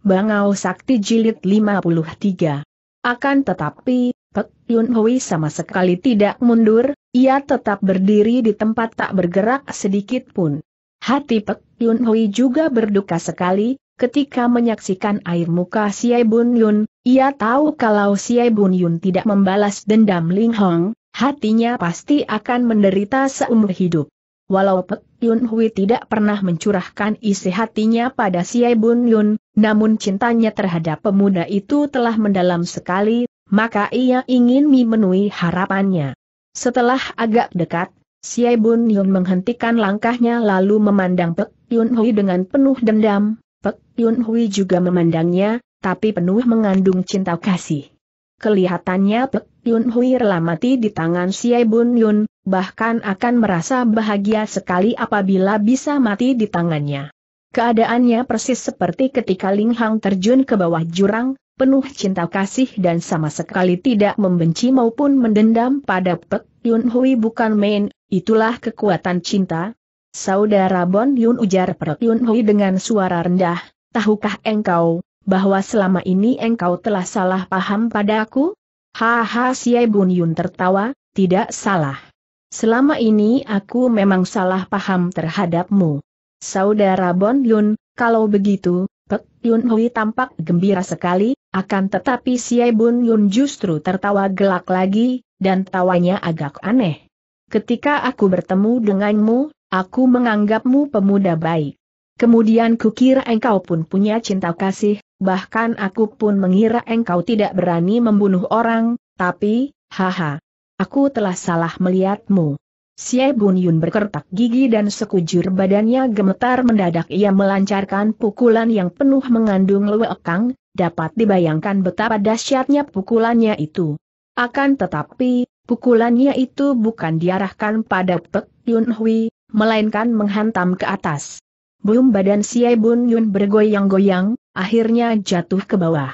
Bangau Sakti Jilid 53. Akan tetapi, Pek Yun Hui sama sekali tidak mundur, ia tetap berdiri di tempat tak bergerak sedikit pun. Hati Pek Yun Hui juga berduka sekali, ketika menyaksikan air muka Siai Bun Yun, ia tahu kalau Siai Bun Yun tidak membalas dendam Ling Hong, hatinya pasti akan menderita seumur hidup. Walau Pek Yun Hui tidak pernah mencurahkan isi hatinya pada Siai Bun Yun, namun cintanya terhadap pemuda itu telah mendalam sekali, maka ia ingin memenuhi harapannya. Setelah agak dekat, Siai Bun Yun menghentikan langkahnya lalu memandang Pek Yun Hui dengan penuh dendam. Pek Yun Hui juga memandangnya, tapi penuh mengandung cinta kasih. Kelihatannya Pek Yun Hui rela mati di tangan si Bun Yun, bahkan akan merasa bahagia sekali apabila bisa mati di tangannya. Keadaannya persis seperti ketika Ling Hang terjun ke bawah jurang, penuh cinta kasih dan sama sekali tidak membenci maupun mendendam pada Pek Yun Hui bukan main, itulah kekuatan cinta. Saudara Bon Yun ujar Pek Yun Hui dengan suara rendah, tahukah engkau, bahwa selama ini engkau telah salah paham padaku? aku? Haha Siai Bun Yun tertawa, tidak salah. Selama ini aku memang salah paham terhadapmu. Saudara Bon Yun, kalau begitu, Pek Yun Hui tampak gembira sekali, akan tetapi Siai Bun Yun justru tertawa gelak lagi, dan tawanya agak aneh. Ketika aku bertemu denganmu, aku menganggapmu pemuda baik. Kemudian kukira engkau pun punya cinta kasih, bahkan aku pun mengira engkau tidak berani membunuh orang, tapi, haha. Aku telah salah melihatmu. Xie Bun Yun berkertak gigi dan sekujur badannya gemetar mendadak ia melancarkan pukulan yang penuh mengandung lewekang, dapat dibayangkan betapa dahsyatnya pukulannya itu. Akan tetapi, pukulannya itu bukan diarahkan pada Pek Yun Hui, melainkan menghantam ke atas belum badan Siai Bun Yun bergoyang-goyang, akhirnya jatuh ke bawah.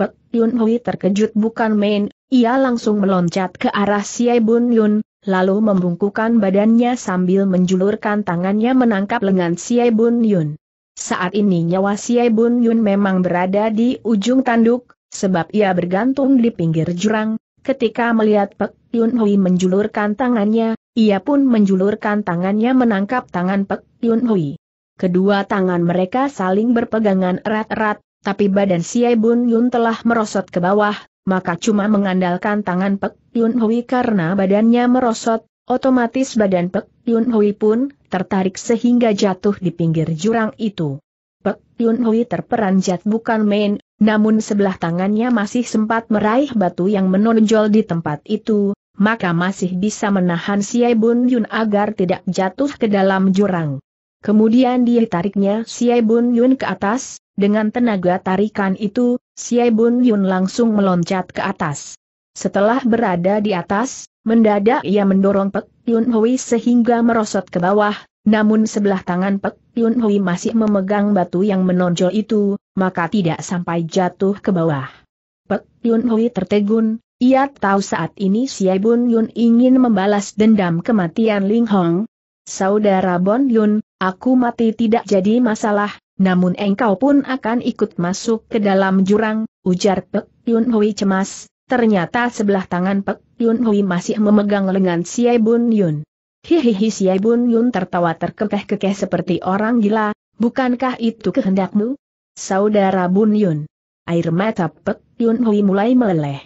Pek Yun Hui terkejut bukan main, ia langsung meloncat ke arah Siai Bun Yun, lalu membungkukan badannya sambil menjulurkan tangannya menangkap lengan Siai Bun Yun. Saat ini nyawa Siai Bun Yun memang berada di ujung tanduk, sebab ia bergantung di pinggir jurang. Ketika melihat Pek Yun Hui menjulurkan tangannya, ia pun menjulurkan tangannya menangkap tangan Pek Yun Hui. Kedua tangan mereka saling berpegangan erat-erat, tapi badan Siai Bun Yun telah merosot ke bawah, maka cuma mengandalkan tangan Pek Yun Hui karena badannya merosot, otomatis badan Pek Yun Hui pun tertarik sehingga jatuh di pinggir jurang itu. Pek Yun Hui terperanjat bukan main, namun sebelah tangannya masih sempat meraih batu yang menonjol di tempat itu, maka masih bisa menahan Siai Bun Yun agar tidak jatuh ke dalam jurang. Kemudian dia tariknya Xie Bun Yun ke atas, dengan tenaga tarikan itu, Xie Bun Yun langsung meloncat ke atas. Setelah berada di atas, mendadak ia mendorong Pek Yun Hui sehingga merosot ke bawah, namun sebelah tangan Pek Yun Hui masih memegang batu yang menonjol itu, maka tidak sampai jatuh ke bawah. Pek Yun Hui tertegun, ia tahu saat ini Xie Bun Yun ingin membalas dendam kematian Ling Hong, Saudara Bon Yun, aku mati tidak jadi masalah, namun engkau pun akan ikut masuk ke dalam jurang, ujar Pek Yun Hui cemas, ternyata sebelah tangan Pek Yun Hui masih memegang lengan Siai Bun Yun. Hihihi Siai Bun Yun tertawa terkekeh-kekeh seperti orang gila, bukankah itu kehendakmu? Saudara Bun Yun. Air mata Pek Yun Hui mulai meleleh.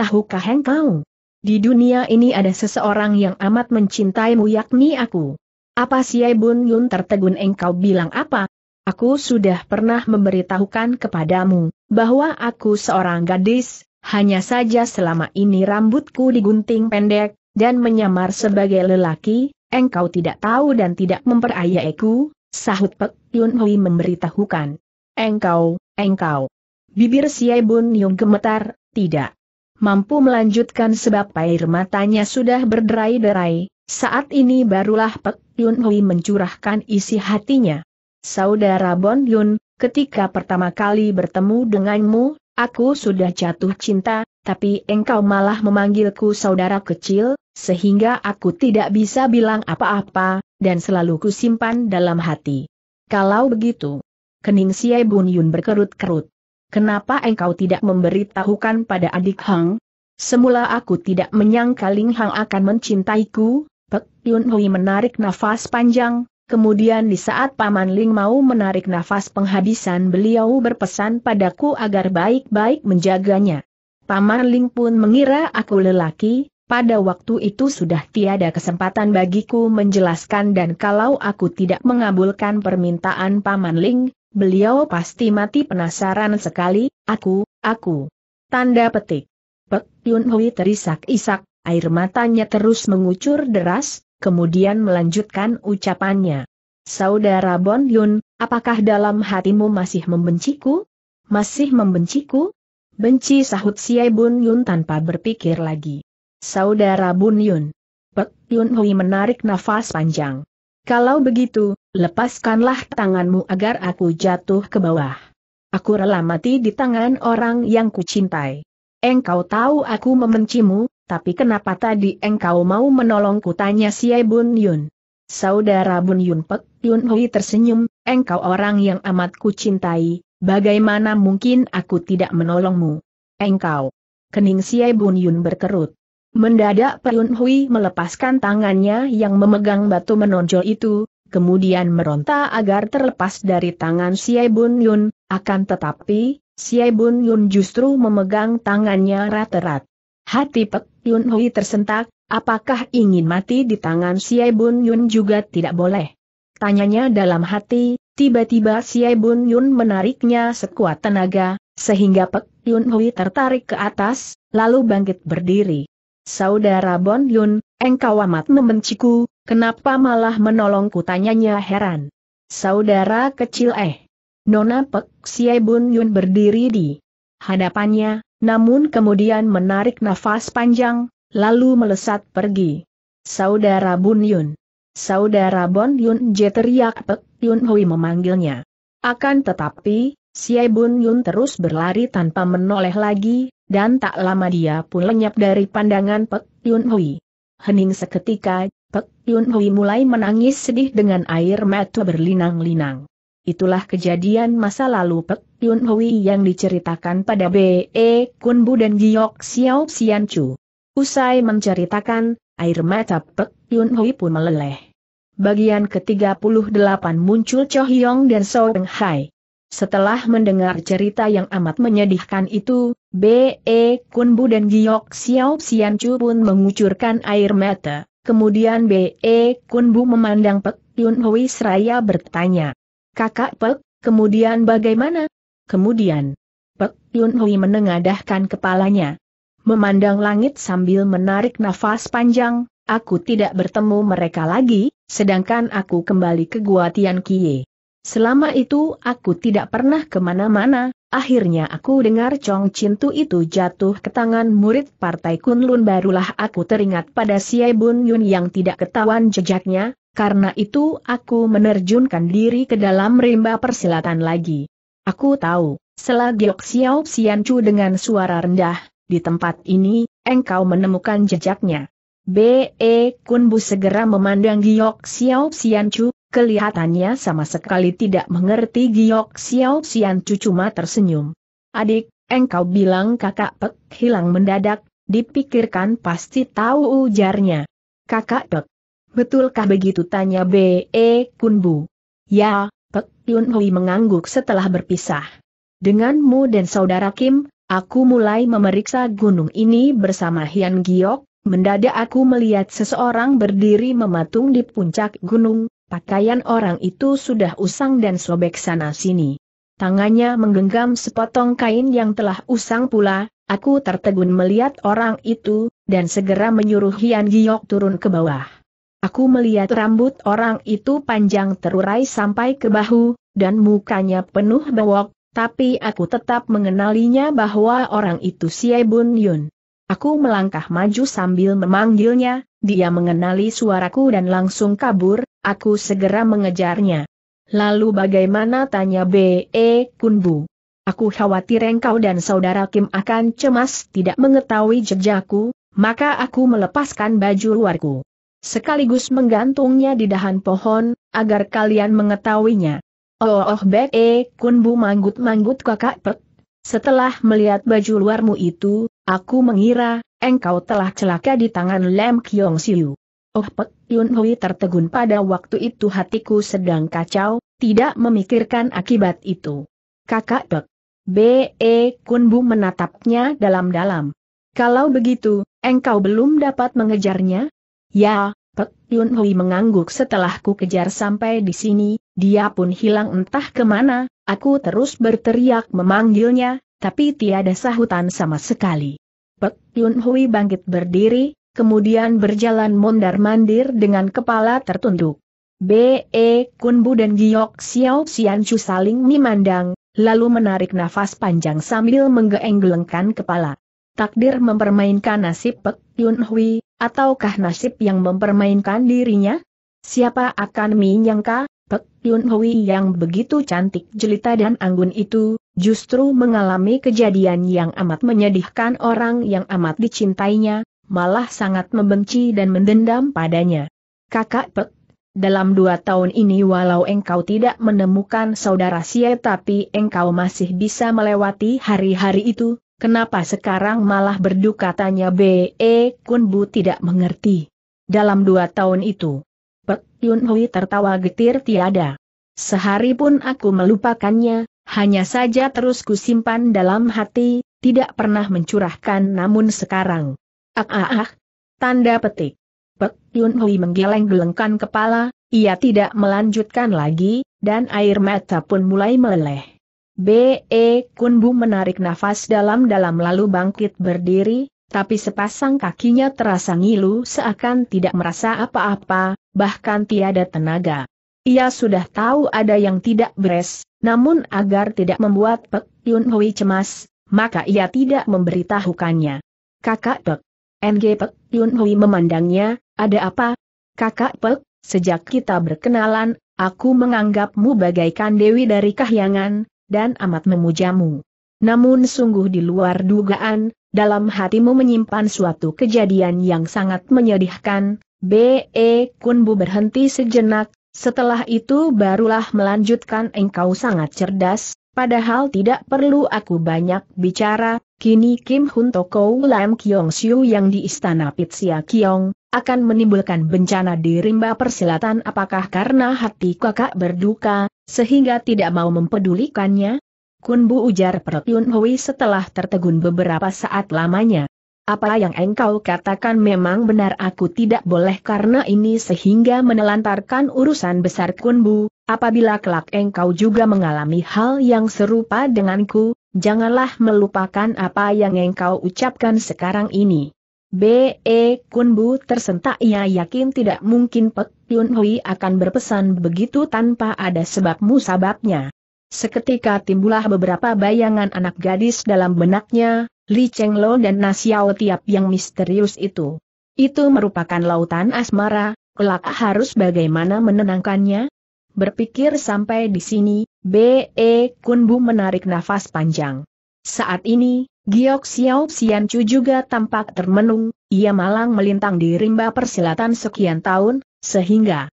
Tahukah engkau? Di dunia ini ada seseorang yang amat mencintaimu yakni aku. Apa si Bun Yun tertegun engkau bilang apa? Aku sudah pernah memberitahukan kepadamu, bahwa aku seorang gadis, hanya saja selama ini rambutku digunting pendek, dan menyamar sebagai lelaki, engkau tidak tahu dan tidak memperayaiku. sahut Pek Yun Hui memberitahukan. Engkau, engkau. Bibir si Bun Yun gemetar, tidak. Mampu melanjutkan sebab air matanya sudah berderai-derai, saat ini barulah Pek Yun Hui mencurahkan isi hatinya. Saudara Bon Yun, ketika pertama kali bertemu denganmu, aku sudah jatuh cinta, tapi engkau malah memanggilku saudara kecil, sehingga aku tidak bisa bilang apa-apa, dan selalu kusimpan dalam hati. Kalau begitu, kening Siai Bon Yun berkerut-kerut. Kenapa engkau tidak memberitahukan pada adik Hang? Semula aku tidak menyangka Ling Hang akan mencintaiku, Pek Yun Hui menarik nafas panjang, kemudian di saat Paman Ling mau menarik nafas penghabisan beliau berpesan padaku agar baik-baik menjaganya. Paman Ling pun mengira aku lelaki, pada waktu itu sudah tiada kesempatan bagiku menjelaskan dan kalau aku tidak mengabulkan permintaan Paman Ling, beliau pasti mati penasaran sekali, aku, aku. Tanda petik. Pek Yun Hui terisak-isak, Air matanya terus mengucur deras, kemudian melanjutkan ucapannya. Saudara Bon Yun, apakah dalam hatimu masih membenciku? Masih membenciku? Benci sahut si Bun Yun tanpa berpikir lagi. Saudara Bun Yun. Pek Yun Hui menarik nafas panjang. Kalau begitu, lepaskanlah tanganmu agar aku jatuh ke bawah. Aku rela mati di tangan orang yang kucintai. Engkau tahu aku membencimu, tapi kenapa tadi engkau mau menolongku tanya Siai Bun Yun? Saudara Bun Yun Pek Yun Hui tersenyum, engkau orang yang amat ku cintai, bagaimana mungkin aku tidak menolongmu? Engkau. Kening Siai Bun Yun berkerut. Mendadak Yun Hui melepaskan tangannya yang memegang batu menonjol itu, kemudian meronta agar terlepas dari tangan Siai Bun Yun, akan tetapi, Siai Bun Yun justru memegang tangannya rat-rat. Hati Pek Yun Hui tersentak, apakah ingin mati di tangan Siai Bun Yun juga tidak boleh? Tanyanya dalam hati, tiba-tiba Siai Bun Yun menariknya sekuat tenaga, sehingga Pek Yun Hui tertarik ke atas, lalu bangkit berdiri. Saudara Bon Yun, engkau amat membenciku, kenapa malah menolongku tanyanya heran. Saudara kecil eh. Nona Pek Siai Bun Yun berdiri di hadapannya, namun kemudian menarik nafas panjang, lalu melesat pergi. Saudara Bun Yun. Saudara Bon Yun Je teriak Pek Yun Hui memanggilnya. Akan tetapi, Siai Bun Yun terus berlari tanpa menoleh lagi, dan tak lama dia pun lenyap dari pandangan Pek Yun Hui. Hening seketika, Pek Yun Hui mulai menangis sedih dengan air mata berlinang-linang. Itulah kejadian masa lalu Pek Yun Hui yang diceritakan pada B.E. E Kun Bu dan Giok Xiao Xian Chu. Usai menceritakan, air mata Pek Yun Hui pun meleleh. Bagian ke-38 muncul Cho Hyong dan So Peng Hai. Setelah mendengar cerita yang amat menyedihkan itu, B.E. E Kun Bu dan Giok Xiao Xian Chu pun mengucurkan air mata. Kemudian B.E. E Kun Bu memandang Pek Yun Hui seraya bertanya. Kakak Pek, kemudian bagaimana? Kemudian, Pek Yun Hui menengadahkan kepalanya. Memandang langit sambil menarik nafas panjang, aku tidak bertemu mereka lagi, sedangkan aku kembali ke Gua Tian Kie. Selama itu aku tidak pernah kemana-mana, akhirnya aku dengar Chong Cintu itu jatuh ke tangan murid Partai Kunlun barulah aku teringat pada Siai Bun Yun yang tidak ketahuan jejaknya, karena itu aku menerjunkan diri ke dalam rimba persilatan lagi. Aku tahu, selagi Xiao Xianchu dengan suara rendah, di tempat ini, engkau menemukan jejaknya. B.E. Kunbu segera memandang Giok Xiao Xianchu, kelihatannya sama sekali tidak mengerti Giok Xiao Xianchu cuma tersenyum. Adik, engkau bilang kakak Pek hilang mendadak, dipikirkan pasti tahu ujarnya. Kakak Pek, Betulkah begitu tanya B.E. Kunbu? Ya, Pek Yun Hui mengangguk setelah berpisah. Denganmu dan saudara Kim, aku mulai memeriksa gunung ini bersama Hian Giok, mendadak aku melihat seseorang berdiri mematung di puncak gunung, pakaian orang itu sudah usang dan sobek sana-sini. Tangannya menggenggam sepotong kain yang telah usang pula, aku tertegun melihat orang itu, dan segera menyuruh Hian Giok turun ke bawah. Aku melihat rambut orang itu panjang terurai sampai ke bahu, dan mukanya penuh bewok, tapi aku tetap mengenalinya bahwa orang itu si Bun Yun. Aku melangkah maju sambil memanggilnya, dia mengenali suaraku dan langsung kabur, aku segera mengejarnya. Lalu bagaimana tanya B.E. Kunbu? Aku khawatir engkau dan saudara Kim akan cemas tidak mengetahui jejakku, maka aku melepaskan baju luarku sekaligus menggantungnya di dahan pohon, agar kalian mengetahuinya. Oh oh, be Bek E Kunbu manggut-manggut kakak Pek. Setelah melihat baju luarmu itu, aku mengira, engkau telah celaka di tangan Lem Kyong Siu. Oh Pek Yun Hui tertegun pada waktu itu hatiku sedang kacau, tidak memikirkan akibat itu. Kakak Pek. B.E. E, Kunbu menatapnya dalam-dalam. Kalau begitu, engkau belum dapat mengejarnya? Ya, Pek Yun Hui mengangguk setelah ku kejar sampai di sini, dia pun hilang entah kemana, aku terus berteriak memanggilnya, tapi tiada sahutan sama sekali. Pek Yun Hui bangkit berdiri, kemudian berjalan mondar-mandir dengan kepala tertunduk. B.E. Kunbu dan Giok Xiao Xian Xianchu saling memandang, lalu menarik nafas panjang sambil menggeleng-gelengkan kepala. Takdir mempermainkan nasib Pek Yun Hui, ataukah nasib yang mempermainkan dirinya? Siapa akan menyangka, Pek Yun Hui yang begitu cantik jelita dan anggun itu, justru mengalami kejadian yang amat menyedihkan orang yang amat dicintainya, malah sangat membenci dan mendendam padanya. Kakak Pek, dalam dua tahun ini walau engkau tidak menemukan saudara Sie tapi engkau masih bisa melewati hari-hari itu, kenapa sekarang malah berduka tanya B.E. Kun Bu tidak mengerti. Dalam dua tahun itu, Pek Yun Hui tertawa getir tiada. Sehari pun aku melupakannya, hanya saja terus kusimpan dalam hati, tidak pernah mencurahkan namun sekarang. Ah ah ah. Tanda petik. Pek Yun Hui menggeleng-gelengkan kepala, ia tidak melanjutkan lagi, dan air mata pun mulai meleleh. B.E. Kunbu menarik nafas dalam-dalam lalu bangkit berdiri, tapi sepasang kakinya terasa ngilu seakan tidak merasa apa-apa, bahkan tiada tenaga. Ia sudah tahu ada yang tidak beres, namun agar tidak membuat Pek Yun Hui cemas, maka ia tidak memberitahukannya. Kakak Pek. NG Pek Yun Hui memandangnya, ada apa? Kakak Pek, sejak kita berkenalan, aku menganggapmu bagaikan Dewi dari Kahyangan, dan amat memujamu. Namun sungguh di luar dugaan, dalam hatimu menyimpan suatu kejadian yang sangat menyedihkan, B.E. Kunbu berhenti sejenak, setelah itu barulah melanjutkan engkau sangat cerdas, padahal tidak perlu aku banyak bicara, kini Kim Hun Toko Lam Kyong Siu yang di istana Pitsia Kyong, akan menimbulkan bencana di rimba persilatan apakah karena hati kakak berduka, sehingga tidak mau mempedulikannya, Kunbu ujar Yun Hui setelah tertegun beberapa saat lamanya. Apa yang engkau katakan memang benar aku tidak boleh karena ini sehingga menelantarkan urusan besar Kunbu, apabila kelak engkau juga mengalami hal yang serupa denganku, janganlah melupakan apa yang engkau ucapkan sekarang ini. B.E. Kunbu tersentak ia yakin tidak mungkin Pek Yun Hui akan berpesan begitu tanpa ada sebab musababnya. Seketika timbullah beberapa bayangan anak gadis dalam benaknya, Li Cheng Lo dan Nasiao Tiap yang misterius itu. Itu merupakan lautan asmara, kelak harus bagaimana menenangkannya? Berpikir sampai di sini, B.E. Kunbu menarik nafas panjang. Saat ini, Giok Xiao Xianchu juga tampak termenung, ia malang melintang di rimba persilatan sekian tahun, sehingga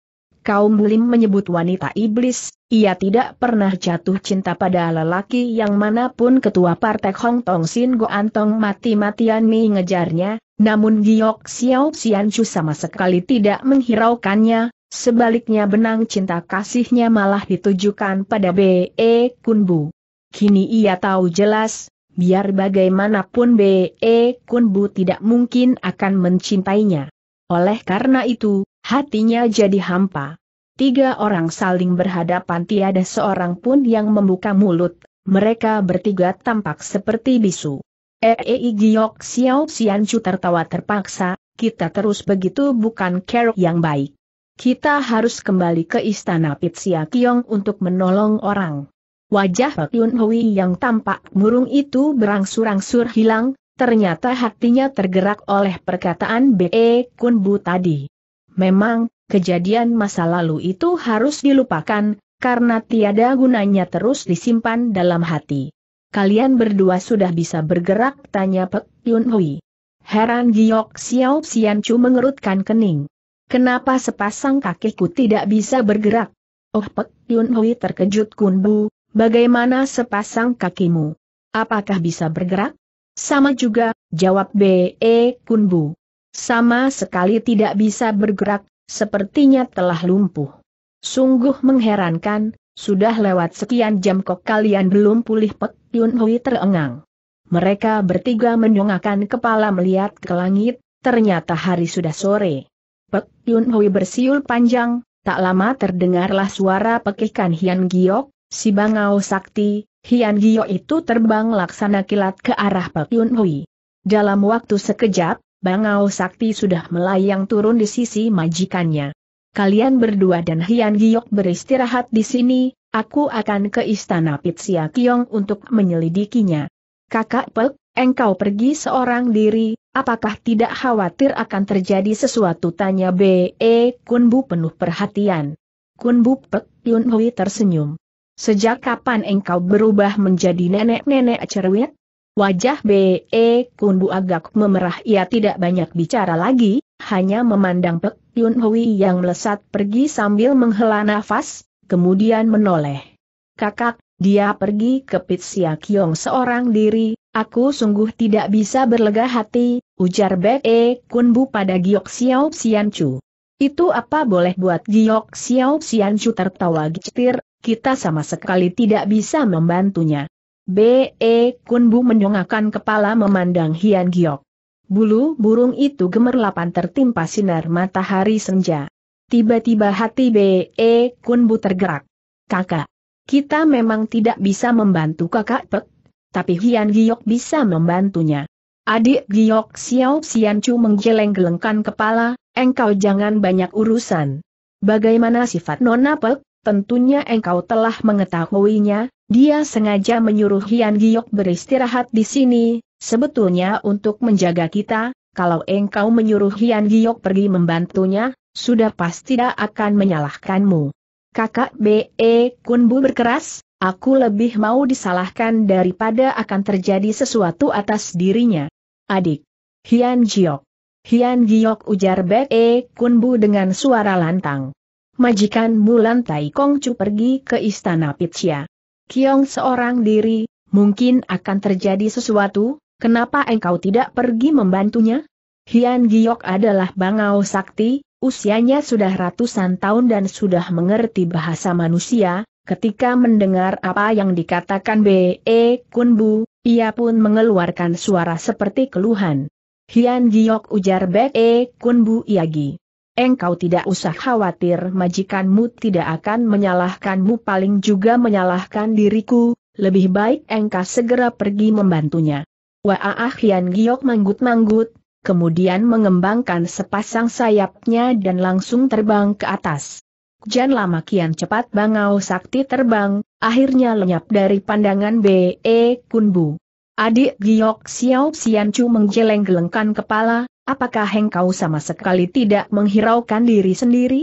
kaum bulim menyebut wanita iblis, ia tidak pernah jatuh cinta pada lelaki yang manapun ketua partai Hong Tong Sin Go Antong mati-matian mengejarnya, namun Giok Xiao Xianchu sama sekali tidak menghiraukannya, sebaliknya benang cinta kasihnya malah ditujukan pada B.E. Kunbu. Kini ia tahu jelas, biar bagaimanapun B.E. Kunbu tidak mungkin akan mencintainya. Oleh karena itu, hatinya jadi hampa. Tiga orang saling berhadapan tiada seorang pun yang membuka mulut, mereka bertiga tampak seperti bisu. EEI Giok Xiao Xianchu tertawa terpaksa, kita terus begitu bukan kerok yang baik. Kita harus kembali ke istana Pitsia Kiong untuk menolong orang. Wajah Pak Yun Hui yang tampak murung itu berangsur-angsur hilang, ternyata hatinya tergerak oleh perkataan B.E. Kun Bu tadi. Memang, kejadian masa lalu itu harus dilupakan, karena tiada gunanya terus disimpan dalam hati. Kalian berdua sudah bisa bergerak, tanya Pek Yun Hui. Heran Giok Xiao Xian Chu mengerutkan kening. Kenapa sepasang kakiku tidak bisa bergerak? Oh Pek Yun Hui terkejut Kun Bu, Bagaimana sepasang kakimu? Apakah bisa bergerak? Sama juga, jawab B.E. Kunbu. Sama sekali tidak bisa bergerak, sepertinya telah lumpuh. Sungguh mengherankan, sudah lewat sekian jam kok kalian belum pulih Pek Yun Hui terengang. Mereka bertiga mendongakkan kepala melihat ke langit, ternyata hari sudah sore. Pek Yun Hui bersiul panjang, tak lama terdengarlah suara pekikan Hian Giok, Si Bangau Sakti, Hian Gio itu terbang laksana kilat ke arah Pak Yun Hui. Dalam waktu sekejap, Bangau Sakti sudah melayang turun di sisi majikannya. Kalian berdua dan Hian Giok beristirahat di sini, aku akan ke istana Pitsia Kiong untuk menyelidikinya. Kakak Pek, engkau pergi seorang diri, apakah tidak khawatir akan terjadi sesuatu tanya B.E. E, Kunbu penuh perhatian. Kunbu Pek Yun Hui tersenyum. Sejak kapan engkau berubah menjadi nenek-nenek cerewet? Wajah B.E. Kundu agak memerah ia tidak banyak bicara lagi, hanya memandang Pek Yun Hui yang melesat pergi sambil menghela nafas, kemudian menoleh. Kakak, dia pergi ke Pit Kiong seorang diri, aku sungguh tidak bisa berlega hati, ujar B.E. Kunbu pada Giok Xiao Xian Chu. Itu apa boleh buat Giok Xiao Xian Chu tertawa gicetir, kita sama sekali tidak bisa membantunya. B.E. Kunbu menyongakkan kepala memandang Hian Giok. Bulu burung itu gemerlapan tertimpa sinar matahari senja. Tiba-tiba hati B.E. Kunbu tergerak. Kakak, kita memang tidak bisa membantu kakak Pek, tapi Hian Giok bisa membantunya. Adik Giok Xiao Xianchu menggeleng-gelengkan kepala, engkau jangan banyak urusan. Bagaimana sifat Nona Pek? tentunya engkau telah mengetahuinya, dia sengaja menyuruh Hian Giok beristirahat di sini, sebetulnya untuk menjaga kita, kalau engkau menyuruh Hian Giok pergi membantunya, sudah pasti tidak akan menyalahkanmu. Kakak B.E. Kunbu berkeras, aku lebih mau disalahkan daripada akan terjadi sesuatu atas dirinya. Adik. Hian Giok. Hian Giok ujar B.E. Kunbu dengan suara lantang majikan Mulan Tai Kongcu pergi ke istana Pitsia. Kiong seorang diri, mungkin akan terjadi sesuatu, kenapa engkau tidak pergi membantunya? Hian Giok adalah bangau sakti, usianya sudah ratusan tahun dan sudah mengerti bahasa manusia, ketika mendengar apa yang dikatakan B.E. E Kunbu, ia pun mengeluarkan suara seperti keluhan. Hian Giok ujar B.E. E Kunbu Iagi engkau tidak usah khawatir majikanmu tidak akan menyalahkanmu paling juga menyalahkan diriku, lebih baik engkau segera pergi membantunya. Waah ah, Hian Giok manggut-manggut, kemudian mengembangkan sepasang sayapnya dan langsung terbang ke atas. Jan lama kian cepat Bangau Sakti terbang, akhirnya lenyap dari pandangan B.E. Kunbu. Adik Giok Xiao Xianchu menggeleng-gelengkan kepala, Apakah engkau sama sekali tidak menghiraukan diri sendiri?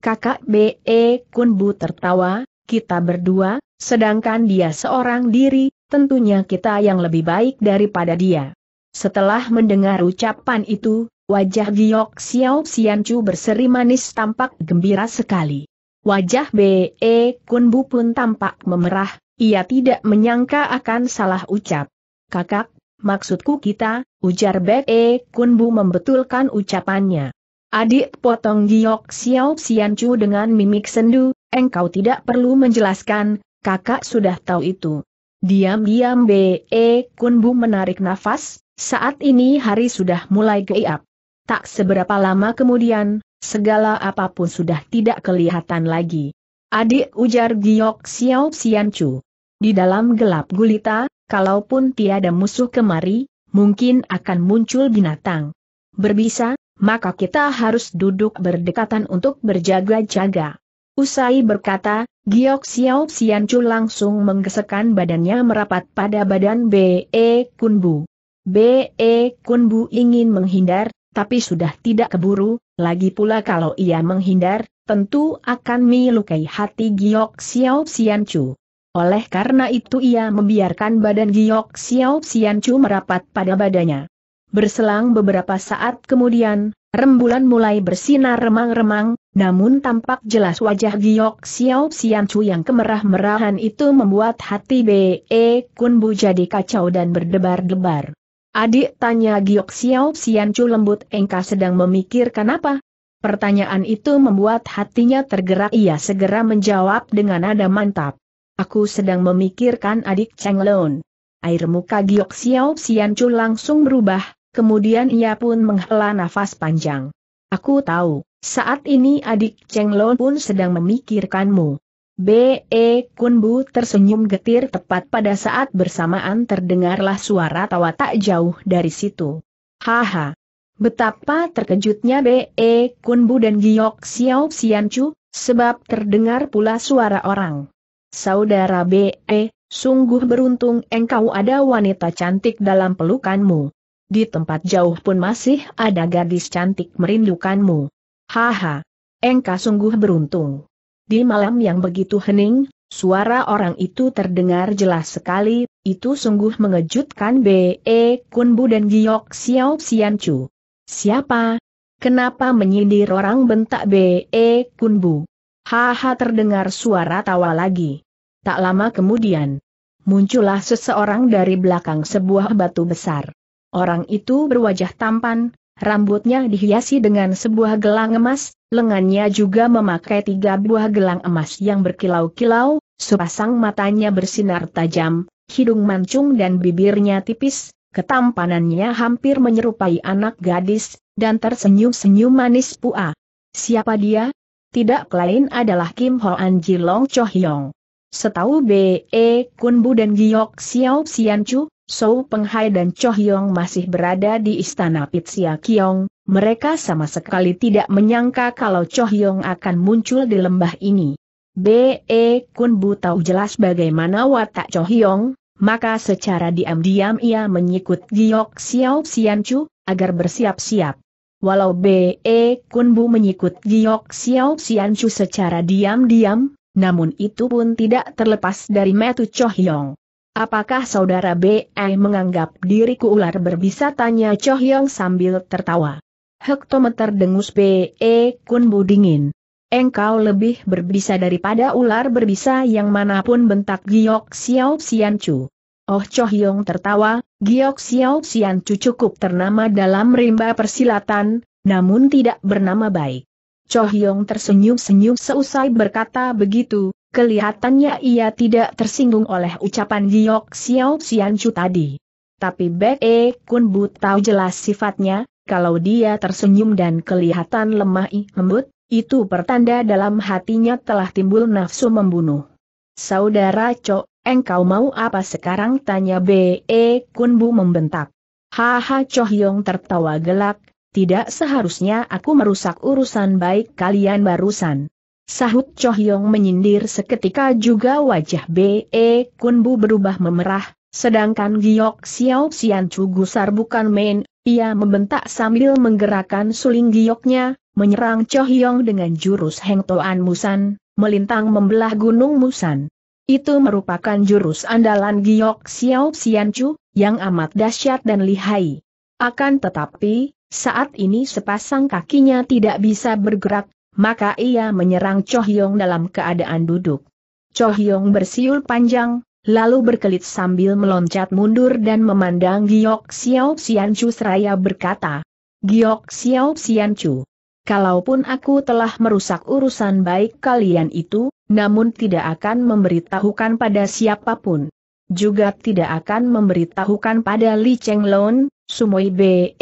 Kakak B.E. Kunbu tertawa, kita berdua, sedangkan dia seorang diri, tentunya kita yang lebih baik daripada dia. Setelah mendengar ucapan itu, wajah Giok Xiao Xianchu berseri manis tampak gembira sekali. Wajah B.E. Kunbu pun tampak memerah, ia tidak menyangka akan salah ucap. Kakak Maksudku kita, ujar Bek E Kunbu membetulkan ucapannya. Adik potong Giok Xiao Xianchu dengan mimik sendu, engkau tidak perlu menjelaskan, kakak sudah tahu itu. Diam-diam Be Kunbu menarik nafas, saat ini hari sudah mulai geiap. Tak seberapa lama kemudian, segala apapun sudah tidak kelihatan lagi. Adik ujar Giok Xiao Xianchu. Di dalam gelap gulita, kalaupun tiada musuh kemari, mungkin akan muncul binatang. Berbisa, maka kita harus duduk berdekatan untuk berjaga-jaga. Usai berkata, Giok Xiao Xianchu langsung menggesekkan badannya merapat pada badan B.E. Kunbu. B.E. Kunbu ingin menghindar, tapi sudah tidak keburu, lagi pula kalau ia menghindar, tentu akan melukai hati Giok Xiao Xianchu. Oleh karena itu ia membiarkan badan Giok Xiao Xianchu merapat pada badannya. Berselang beberapa saat kemudian, rembulan mulai bersinar remang-remang, namun tampak jelas wajah Giok Xiao Xianchu yang kemerah-merahan itu membuat hati B.E. Kunbu jadi kacau dan berdebar-debar. Adik tanya Giok Xiao Xianchu lembut engka sedang memikirkan apa? Pertanyaan itu membuat hatinya tergerak ia segera menjawab dengan nada mantap. Aku sedang memikirkan adik Cheng Lon. Air muka Giok Xiao Xianchu langsung berubah, kemudian ia pun menghela nafas panjang. Aku tahu, saat ini adik Cheng Lon pun sedang memikirkanmu. B.E. Kun Bu tersenyum getir tepat pada saat bersamaan terdengarlah suara tawa tak jauh dari situ. Haha. Betapa terkejutnya B.E. Kun Bu dan Giok Xiao Xianchu, sebab terdengar pula suara orang. Saudara B.E., sungguh beruntung engkau ada wanita cantik dalam pelukanmu. Di tempat jauh pun masih ada gadis cantik merindukanmu. Haha. Engkau sungguh beruntung. Di malam yang begitu hening, suara orang itu terdengar jelas sekali, itu sungguh mengejutkan B.E. Kunbu dan Giok Xiao Xianchu. Siapa? Kenapa menyindir orang bentak B.E. Kunbu? Haha terdengar suara tawa lagi. Tak lama kemudian, muncullah seseorang dari belakang sebuah batu besar. Orang itu berwajah tampan, rambutnya dihiasi dengan sebuah gelang emas, lengannya juga memakai tiga buah gelang emas yang berkilau-kilau, sepasang matanya bersinar tajam, hidung mancung dan bibirnya tipis, ketampanannya hampir menyerupai anak gadis, dan tersenyum-senyum manis pua. Siapa dia? tidak lain adalah Kim Hoan Ji Long Cho Hyong. Setahu B.E. Kun Bu dan Giok Xiao Xian Chu, Sou Hai dan Cho Hyong masih berada di istana Pitsia Kiong, mereka sama sekali tidak menyangka kalau Cho Hyong akan muncul di lembah ini. B.E. Kun Bu tahu jelas bagaimana watak Cho Hyong, maka secara diam-diam ia menyikut Giok Xiao Xian Chu, agar bersiap-siap. Walau B.E. Kunbu menyikut Giok Xiao Xianchu secara diam-diam, namun itu pun tidak terlepas dari Metu Chohyong. Apakah saudara B.E. menganggap diriku ular berbisa tanya Chohyong sambil tertawa. Hektometer dengus B.E. Kunbu dingin. Engkau lebih berbisa daripada ular berbisa yang manapun bentak Giok Xiao Xianchu. Oh Chohyong tertawa, Giok Xiao Chu cukup ternama dalam rimba persilatan, namun tidak bernama baik. Cho Hyong tersenyum-senyum seusai berkata begitu, kelihatannya ia tidak tersinggung oleh ucapan Giok Xiao Chu tadi. Tapi Bek E Kun Bu tahu jelas sifatnya, kalau dia tersenyum dan kelihatan lemah i lembut, itu pertanda dalam hatinya telah timbul nafsu membunuh. Saudara Cho, Engkau mau apa sekarang? Tanya B.E. Kunbu membentak. Haha Cho Hyong tertawa gelak, tidak seharusnya aku merusak urusan baik kalian barusan. Sahut Cho Hyong menyindir seketika juga wajah B.E. Kunbu berubah memerah, sedangkan Giok Xiao Xian Chu gusar bukan main, ia membentak sambil menggerakkan suling gioknya, menyerang Cho Hyong dengan jurus Heng Toan Musan, melintang membelah gunung Musan. Itu merupakan jurus andalan Giok Xiao Xianchu, yang amat dahsyat dan lihai. Akan tetapi, saat ini sepasang kakinya tidak bisa bergerak, maka ia menyerang Cho Chohyong dalam keadaan duduk. Cho Chohyong bersiul panjang, lalu berkelit sambil meloncat mundur dan memandang Giok Xiao Xianchu seraya berkata, Giok Xiao Xianchu, kalaupun aku telah merusak urusan baik kalian itu, namun tidak akan memberitahukan pada siapapun. Juga tidak akan memberitahukan pada Li Chenglon, Sumoi Be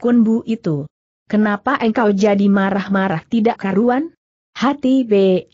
Kunbu itu. Kenapa engkau jadi marah-marah tidak karuan? Hati Be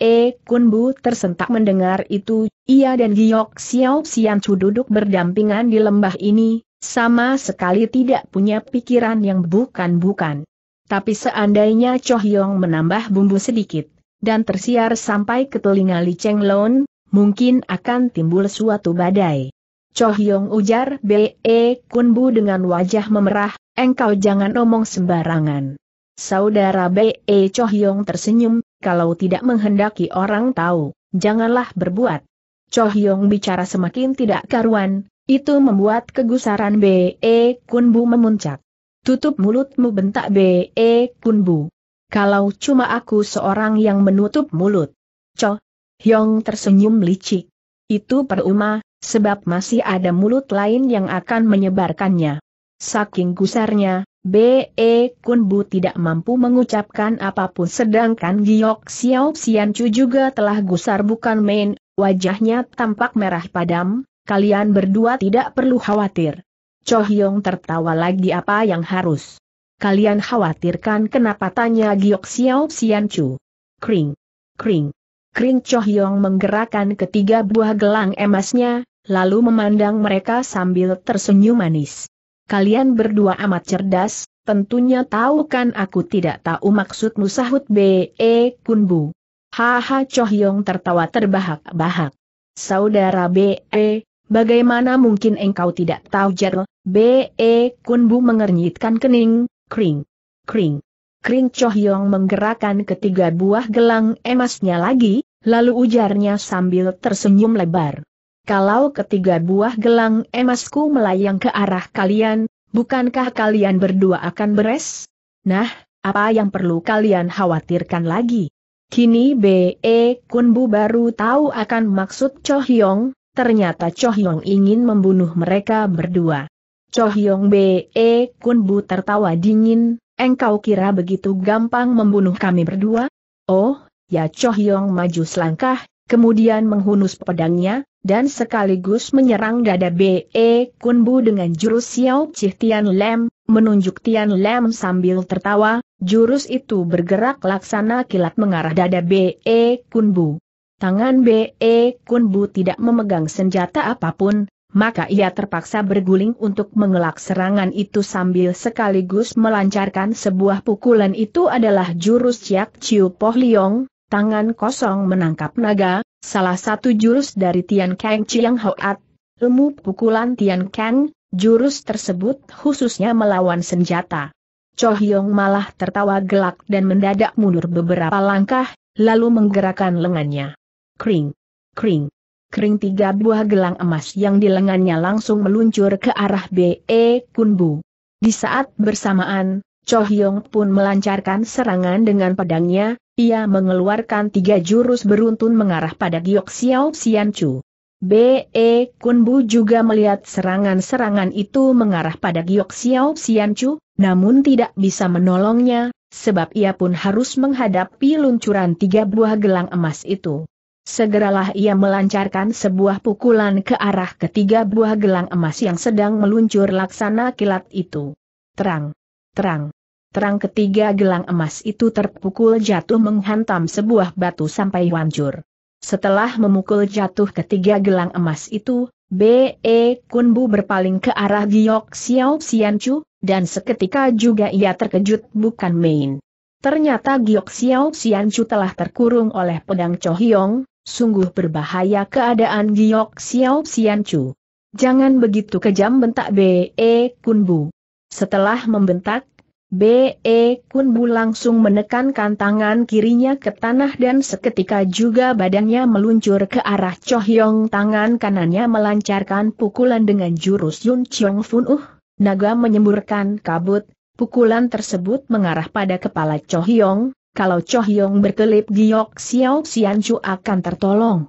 Kunbu tersentak mendengar itu, ia dan Giok Xiao Xian Chu duduk berdampingan di lembah ini, sama sekali tidak punya pikiran yang bukan-bukan. Tapi seandainya Cho Hyong menambah bumbu sedikit, dan tersiar sampai ke telinga Li Cheng Lon, mungkin akan timbul suatu badai. Cho Hyong ujar B.E. E, Kun Bu dengan wajah memerah, engkau jangan omong sembarangan. Saudara B.E. E, Cho Hyong tersenyum, kalau tidak menghendaki orang tahu, janganlah berbuat. Cho Hyong bicara semakin tidak karuan, itu membuat kegusaran B.E. E, Kun Bu memuncak. Tutup mulutmu bentak B.E. Kunbu. Kalau cuma aku seorang yang menutup mulut. co? Hyong tersenyum licik. Itu peruma, sebab masih ada mulut lain yang akan menyebarkannya. Saking gusarnya, B.E. Kunbu tidak mampu mengucapkan apapun sedangkan Giok Xiao Xianchu juga telah gusar bukan main, wajahnya tampak merah padam, kalian berdua tidak perlu khawatir. Cho Hyong tertawa lagi apa yang harus. Kalian khawatirkan kenapa tanya Giok Xiao Xian Chu. Kring. Kring. Kring Cho Hyong menggerakkan ketiga buah gelang emasnya, lalu memandang mereka sambil tersenyum manis. Kalian berdua amat cerdas, tentunya tahu kan aku tidak tahu maksudmu sahut B.E. Kunbu. Haha Cho Hyong tertawa terbahak-bahak. Saudara B.E., Bagaimana mungkin engkau tidak tahu Jarl, B.E. Kunbu mengernyitkan kening, kring, kring. Kring Chohyong menggerakkan ketiga buah gelang emasnya lagi, lalu ujarnya sambil tersenyum lebar. Kalau ketiga buah gelang emasku melayang ke arah kalian, bukankah kalian berdua akan beres? Nah, apa yang perlu kalian khawatirkan lagi? Kini B.E. Kunbu baru tahu akan maksud Chohyong, ternyata Chohyong ingin membunuh mereka berdua. Cho Hyong Be Kun Bu tertawa dingin, engkau kira begitu gampang membunuh kami berdua? Oh, ya Cho Hyong maju selangkah, kemudian menghunus pedangnya, dan sekaligus menyerang dada Be Kun Bu dengan jurus Xiao Cih Tian Lem, menunjuk Tian Lem sambil tertawa, jurus itu bergerak laksana kilat mengarah dada Be Kun Bu. Tangan Be Kun Bu tidak memegang senjata apapun, maka ia terpaksa berguling untuk mengelak serangan itu sambil sekaligus melancarkan sebuah pukulan itu adalah jurus Ciak Ciu Poh Liong, tangan kosong menangkap naga, salah satu jurus dari Tian Kang Chiang Hoat, ilmu pukulan Tian Kang, jurus tersebut khususnya melawan senjata. Cho Hyong malah tertawa gelak dan mendadak mundur beberapa langkah, lalu menggerakkan lengannya. Kring, kring kering tiga buah gelang emas yang di lengannya langsung meluncur ke arah B.E. Kunbu. Di saat bersamaan, Cho Hyong pun melancarkan serangan dengan pedangnya, ia mengeluarkan tiga jurus beruntun mengarah pada Giok Xiao Xian Chu. B.E. Kunbu juga melihat serangan-serangan itu mengarah pada Giok Xiao Chu, namun tidak bisa menolongnya, sebab ia pun harus menghadapi luncuran tiga buah gelang emas itu. Segeralah ia melancarkan sebuah pukulan ke arah ketiga buah gelang emas yang sedang meluncur laksana kilat itu. Terang, terang, terang ketiga gelang emas itu terpukul jatuh menghantam sebuah batu sampai hancur. Setelah memukul jatuh ketiga gelang emas itu, B.E. Kunbu berpaling ke arah Giok Xiao Xianchu, dan seketika juga ia terkejut bukan main. Ternyata Giok Xiao Xianchu telah terkurung oleh pedang cho hyong Sungguh berbahaya keadaan Giok Xiao Xianchu. Jangan begitu kejam bentak B.E. Kunbu. Setelah membentak, B.E. Kunbu langsung menekankan tangan kirinya ke tanah dan seketika juga badannya meluncur ke arah Chohyong tangan kanannya melancarkan pukulan dengan jurus Yun Chiong Fun Uh, naga menyemburkan kabut, pukulan tersebut mengarah pada kepala Chohyong, kalau Cho Hyong berkelip Giok Xiao Xianchu akan tertolong.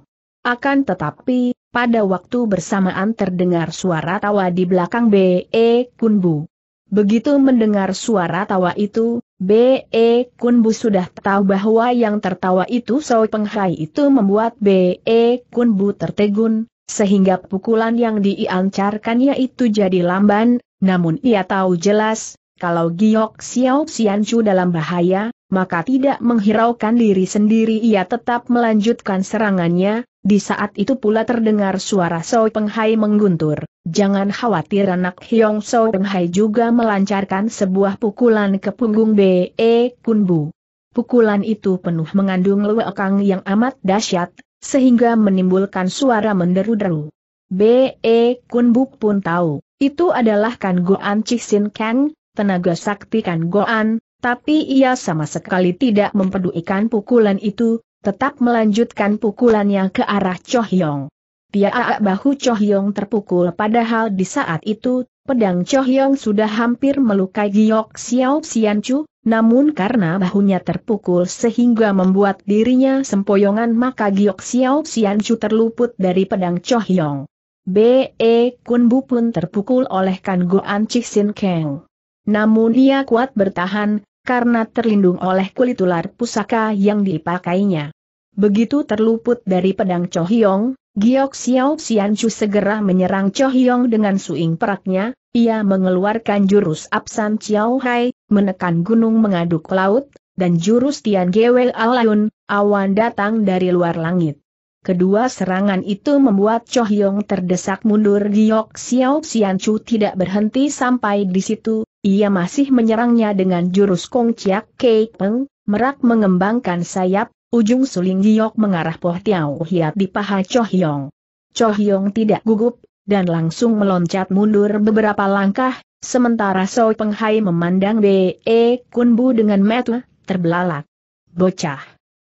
Akan tetapi, pada waktu bersamaan terdengar suara tawa di belakang B.E. Kunbu. Begitu mendengar suara tawa itu, B.E. Kunbu sudah tahu bahwa yang tertawa itu Peng Penghai itu membuat B.E. Kunbu tertegun, sehingga pukulan yang diancarkannya itu jadi lamban, namun ia tahu jelas, kalau Giok Xiao Xianchu dalam bahaya, maka tidak menghiraukan diri sendiri ia tetap melanjutkan serangannya, di saat itu pula terdengar suara Soi Penghai mengguntur. Jangan khawatir anak Hyong Soi Penghai juga melancarkan sebuah pukulan ke punggung B.E. Kunbu. Pukulan itu penuh mengandung lewekang yang amat dahsyat, sehingga menimbulkan suara menderu-deru. B.E. Bu pun tahu, itu adalah Kan Goan Cixin Kang, tenaga sakti Kan Goan, tapi ia sama sekali tidak mempedulikan pukulan itu, tetap melanjutkan pukulannya ke arah Chohyong. Tiaak bahu Chohyong terpukul padahal di saat itu, pedang Chohyong sudah hampir melukai Giok Xiao Xianchu, namun karena bahunya terpukul sehingga membuat dirinya sempoyongan maka Giok Xiao Xianchu terluput dari pedang Chohyong. B.E. Kunbu pun terpukul oleh Kan Goan Chixin Kang. Namun ia kuat bertahan, karena terlindung oleh kulit ular pusaka yang dipakainya. Begitu terluput dari pedang Chohyong, Giok Xiao Xianchu segera menyerang Chohyong dengan suing peraknya, ia mengeluarkan jurus Absan Chiao Hai, menekan gunung mengaduk laut, dan jurus Tian Gwe Alayun, awan datang dari luar langit. Kedua serangan itu membuat Chohyong terdesak mundur Giok Xiao Xianchu tidak berhenti sampai di situ, ia masih menyerangnya dengan jurus Kong Chiak Kei Peng, merak mengembangkan sayap, ujung suling giok mengarah Poh tiau Hiat di paha Cho Hyong. Cho Hyong tidak gugup, dan langsung meloncat mundur beberapa langkah, sementara So Penghai memandang B.E. E kun bu dengan metu, terbelalak. Bocah.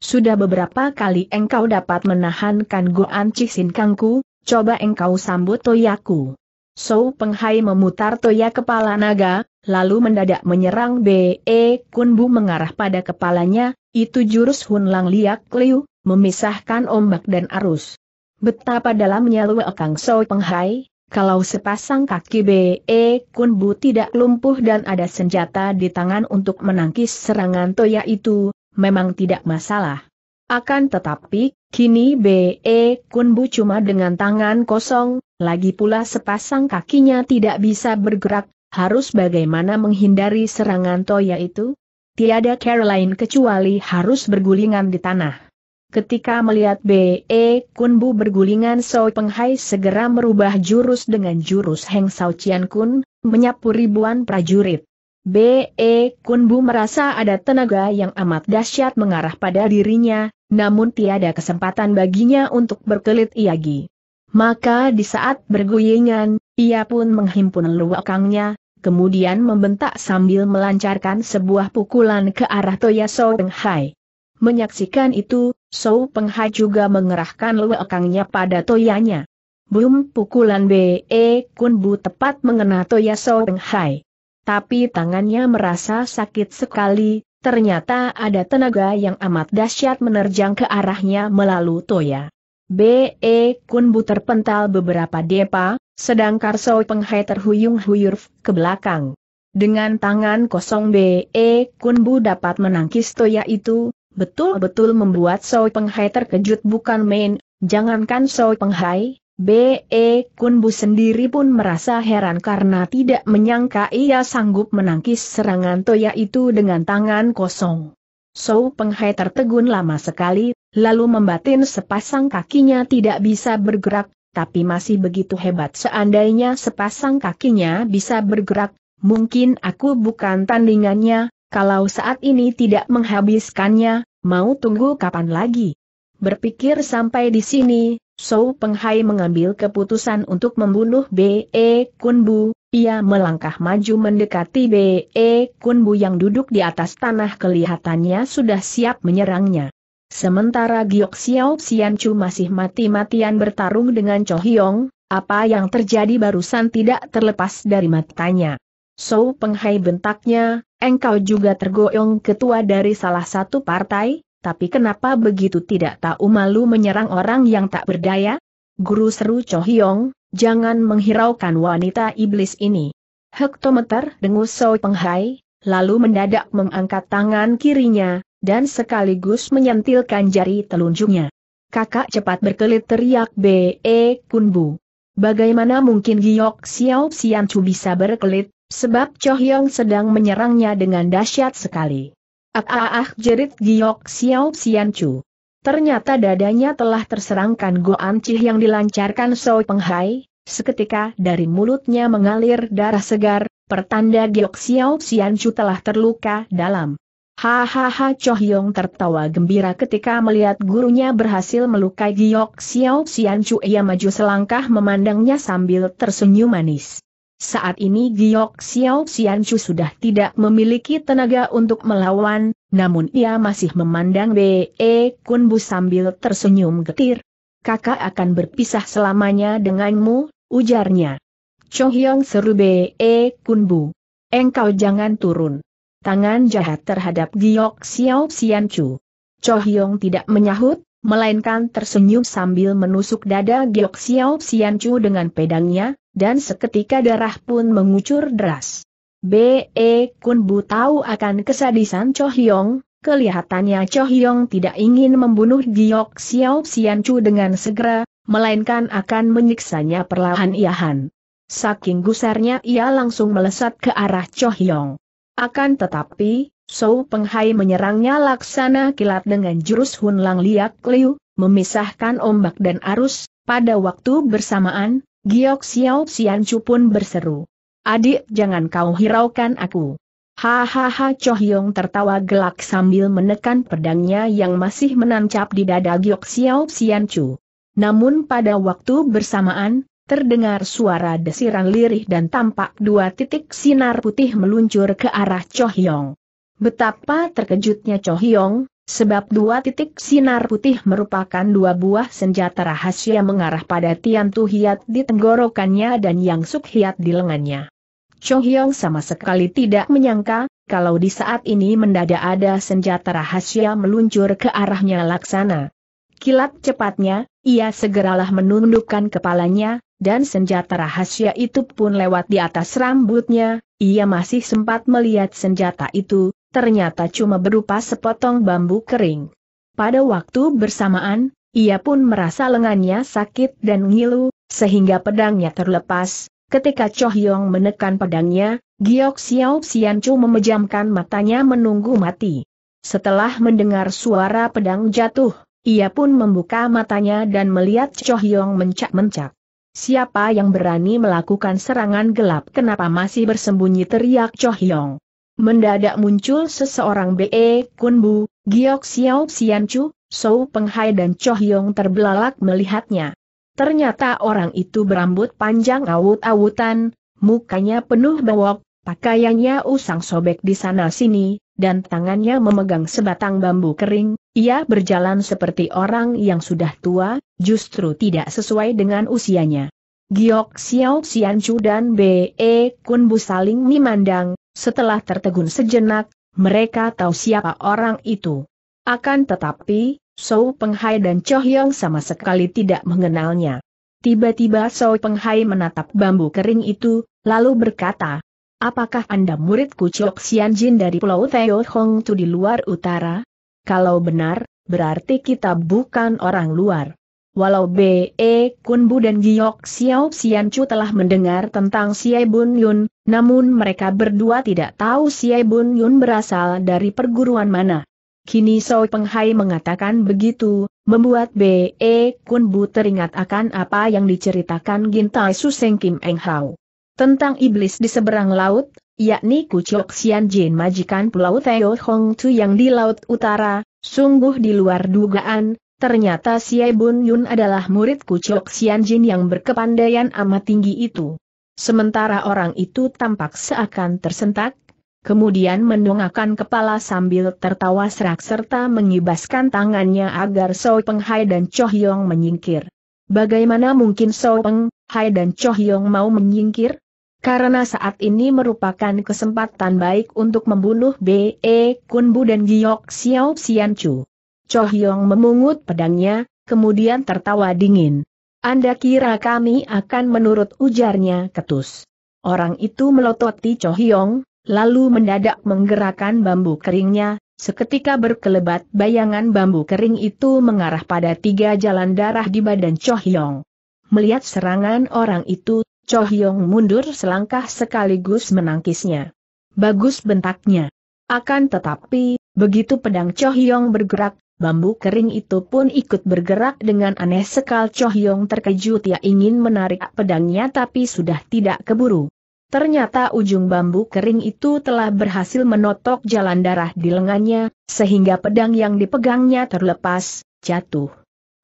Sudah beberapa kali engkau dapat menahankan Goan Cisin Kangku, coba engkau sambut toyaku. So Penghai memutar toya kepala naga, lalu mendadak menyerang B.E. Kunbu mengarah pada kepalanya, itu jurus Hun Lang Liak Liu, memisahkan ombak dan arus. Betapa dalamnya Lue Kang Soi Penghai, kalau sepasang kaki B.E. Kunbu tidak lumpuh dan ada senjata di tangan untuk menangkis serangan Toya itu, memang tidak masalah. Akan tetapi, kini B.E. Kunbu cuma dengan tangan kosong, lagi pula sepasang kakinya tidak bisa bergerak, harus bagaimana menghindari serangan Toya itu? Tiada Caroline kecuali harus bergulingan di tanah. Ketika melihat B.E. Kunbu bergulingan Sao Penghai segera merubah jurus dengan jurus Heng Sao Cian Kun, menyapu ribuan prajurit. B.E. Kunbu merasa ada tenaga yang amat dahsyat mengarah pada dirinya, namun tiada kesempatan baginya untuk berkelit Iagi. Maka di saat berguyingan, ia pun menghimpun luakangnya, kemudian membentak sambil melancarkan sebuah pukulan ke arah Toya Peng Penghai. Menyaksikan itu, So Penghai juga mengerahkan luakangnya pada Toyanya. Bum pukulan B.E. Kun Bu tepat mengena Toya Peng Penghai. Tapi tangannya merasa sakit sekali, ternyata ada tenaga yang amat dahsyat menerjang ke arahnya melalui Toya. B.E. Kunbu terpental beberapa depa, sedang Karso Penghai terhuyung-huyur ke belakang. Dengan tangan kosong B.E. Kunbu dapat menangkis toya itu, betul-betul membuat Soi Penghai terkejut bukan main, jangankan Soi Penghai, B.E. Kunbu sendiri pun merasa heran karena tidak menyangka ia sanggup menangkis serangan toya itu dengan tangan kosong. So Penghai tertegun lama sekali, lalu membatin sepasang kakinya tidak bisa bergerak, tapi masih begitu hebat seandainya sepasang kakinya bisa bergerak, mungkin aku bukan tandingannya, kalau saat ini tidak menghabiskannya, mau tunggu kapan lagi. Berpikir sampai di sini, Sou Penghai mengambil keputusan untuk membunuh B.E. Kunbu, ia melangkah maju mendekati B.E. Kunbu yang duduk di atas tanah kelihatannya sudah siap menyerangnya. Sementara Giok Xiao Xianchu masih mati-matian bertarung dengan Cho Hyong, apa yang terjadi barusan tidak terlepas dari matanya. So Penghai bentaknya, engkau juga tergoyong ketua dari salah satu partai, tapi kenapa begitu tidak tahu malu menyerang orang yang tak berdaya? Guru seru Cho Hyong, jangan menghiraukan wanita iblis ini. Hektometer dengus So Penghai, lalu mendadak mengangkat tangan kirinya, dan sekaligus menyentilkan jari telunjuknya. Kakak cepat berkelit teriak B.E. E, Kunbu. Bagaimana mungkin Giok Xiao Chu bisa berkelit, sebab Cho Hyong sedang menyerangnya dengan dahsyat sekali. Ah ah, ah jerit Giok Xiao Chu. Ternyata dadanya telah terserangkan Goan Cih yang dilancarkan Soi Penghai, seketika dari mulutnya mengalir darah segar, pertanda Giok Xiao Chu telah terluka dalam. Hahaha Choh Yong tertawa gembira ketika melihat gurunya berhasil melukai Giok Xiao Xian Chu ia maju selangkah memandangnya sambil tersenyum manis. Saat ini Giok Xiao Xian Chu sudah tidak memiliki tenaga untuk melawan, namun ia masih memandang B.E. Kun Bu sambil tersenyum getir. Kakak akan berpisah selamanya denganmu, ujarnya. Choh Yong seru B.E. Kun Bu. Engkau jangan turun tangan jahat terhadap Giok Xiao Xian Chu. Cho Hyong tidak menyahut, melainkan tersenyum sambil menusuk dada Giok Xiao Xian Chu dengan pedangnya, dan seketika darah pun mengucur deras. B.E. Kun Bu tahu akan kesadisan Cho Hyong, kelihatannya Cho Hyong tidak ingin membunuh Giok Xiao Xian Chu dengan segera, melainkan akan menyiksanya perlahan-lahan. Saking gusarnya ia langsung melesat ke arah Cho Hyong. Akan tetapi, Sou Penghai menyerangnya laksana kilat dengan jurus Hun Lang Liak Liu, memisahkan ombak dan arus, pada waktu bersamaan, Giok Xiao Xian Chu pun berseru. Adik jangan kau hiraukan aku. Hahaha Yong tertawa gelak sambil menekan pedangnya yang masih menancap di dada Giok Xiao Xian Chu. Namun pada waktu bersamaan, Terdengar suara desiran lirih dan tampak dua titik sinar putih meluncur ke arah Cho Hyong. Betapa terkejutnya Cho Hyong, sebab dua titik sinar putih merupakan dua buah senjata rahasia mengarah pada Tian Tu Hiat di tenggorokannya dan Yang Suk Hiat di lengannya. Cho Hyong sama sekali tidak menyangka, kalau di saat ini mendadak ada senjata rahasia meluncur ke arahnya laksana. Kilat cepatnya, ia segeralah menundukkan kepalanya, dan senjata rahasia itu pun lewat di atas rambutnya, ia masih sempat melihat senjata itu, ternyata cuma berupa sepotong bambu kering. Pada waktu bersamaan, ia pun merasa lengannya sakit dan ngilu, sehingga pedangnya terlepas. Ketika Choh Yong menekan pedangnya, Giok Xiao Chu memejamkan matanya menunggu mati. Setelah mendengar suara pedang jatuh, ia pun membuka matanya dan melihat Choh Yong mencak-mencak. Siapa yang berani melakukan serangan gelap kenapa masih bersembunyi teriak Cho Hyong. Mendadak muncul seseorang B.E. Kunbu, Giok Xiao Xianchu, Sou Penghai dan Cho Hyong terbelalak melihatnya. Ternyata orang itu berambut panjang awut-awutan, mukanya penuh bewok, pakaiannya usang sobek di sana-sini, dan tangannya memegang sebatang bambu kering, ia berjalan seperti orang yang sudah tua, justru tidak sesuai dengan usianya. Giok Xiao Xianchu dan B.E. Kunbu saling memandang, setelah tertegun sejenak, mereka tahu siapa orang itu. Akan tetapi, Sou Penghai dan Cho Hyong sama sekali tidak mengenalnya. Tiba-tiba Sou Penghai menatap bambu kering itu, lalu berkata, Apakah Anda murid Kucok Sianjin dari Pulau Teo Hong Tu di luar utara? Kalau benar, berarti kita bukan orang luar. Walau B.E. Kunbu dan Giok Xiao Sian Chu telah mendengar tentang Xie Bun Yun, namun mereka berdua tidak tahu Xie Bun Yun berasal dari perguruan mana. Kini So Penghai mengatakan begitu, membuat B.E. Kunbu teringat akan apa yang diceritakan Gintai Suseng Kim Eng Hao tentang iblis di seberang laut, yakni Kucok Xianjin Jin majikan Pulau Teo Hong Tu yang di Laut Utara, sungguh di luar dugaan, ternyata Xie Bun Yun adalah murid Kucok Xianjin Jin yang berkepandaian amat tinggi itu. Sementara orang itu tampak seakan tersentak, kemudian mendongakkan kepala sambil tertawa serak serta mengibaskan tangannya agar So Peng Hai dan Cho Hyong menyingkir. Bagaimana mungkin So Peng Hai dan Cho Hyong mau menyingkir? Karena saat ini merupakan kesempatan baik untuk membunuh B.E. E, Kunbu dan Giok Xiao Xian Chu. Cho Hyong memungut pedangnya, kemudian tertawa dingin. Anda kira kami akan menurut ujarnya ketus. Orang itu melototi Cho Hyong, lalu mendadak menggerakkan bambu keringnya, seketika berkelebat bayangan bambu kering itu mengarah pada tiga jalan darah di badan Cho Hyong. Melihat serangan orang itu, Cho Hyong mundur selangkah sekaligus menangkisnya. Bagus bentaknya. Akan tetapi, begitu pedang Cho Hyong bergerak, bambu kering itu pun ikut bergerak dengan aneh sekal Cho Hyong terkejut ia ingin menarik pedangnya tapi sudah tidak keburu. Ternyata ujung bambu kering itu telah berhasil menotok jalan darah di lengannya, sehingga pedang yang dipegangnya terlepas, jatuh.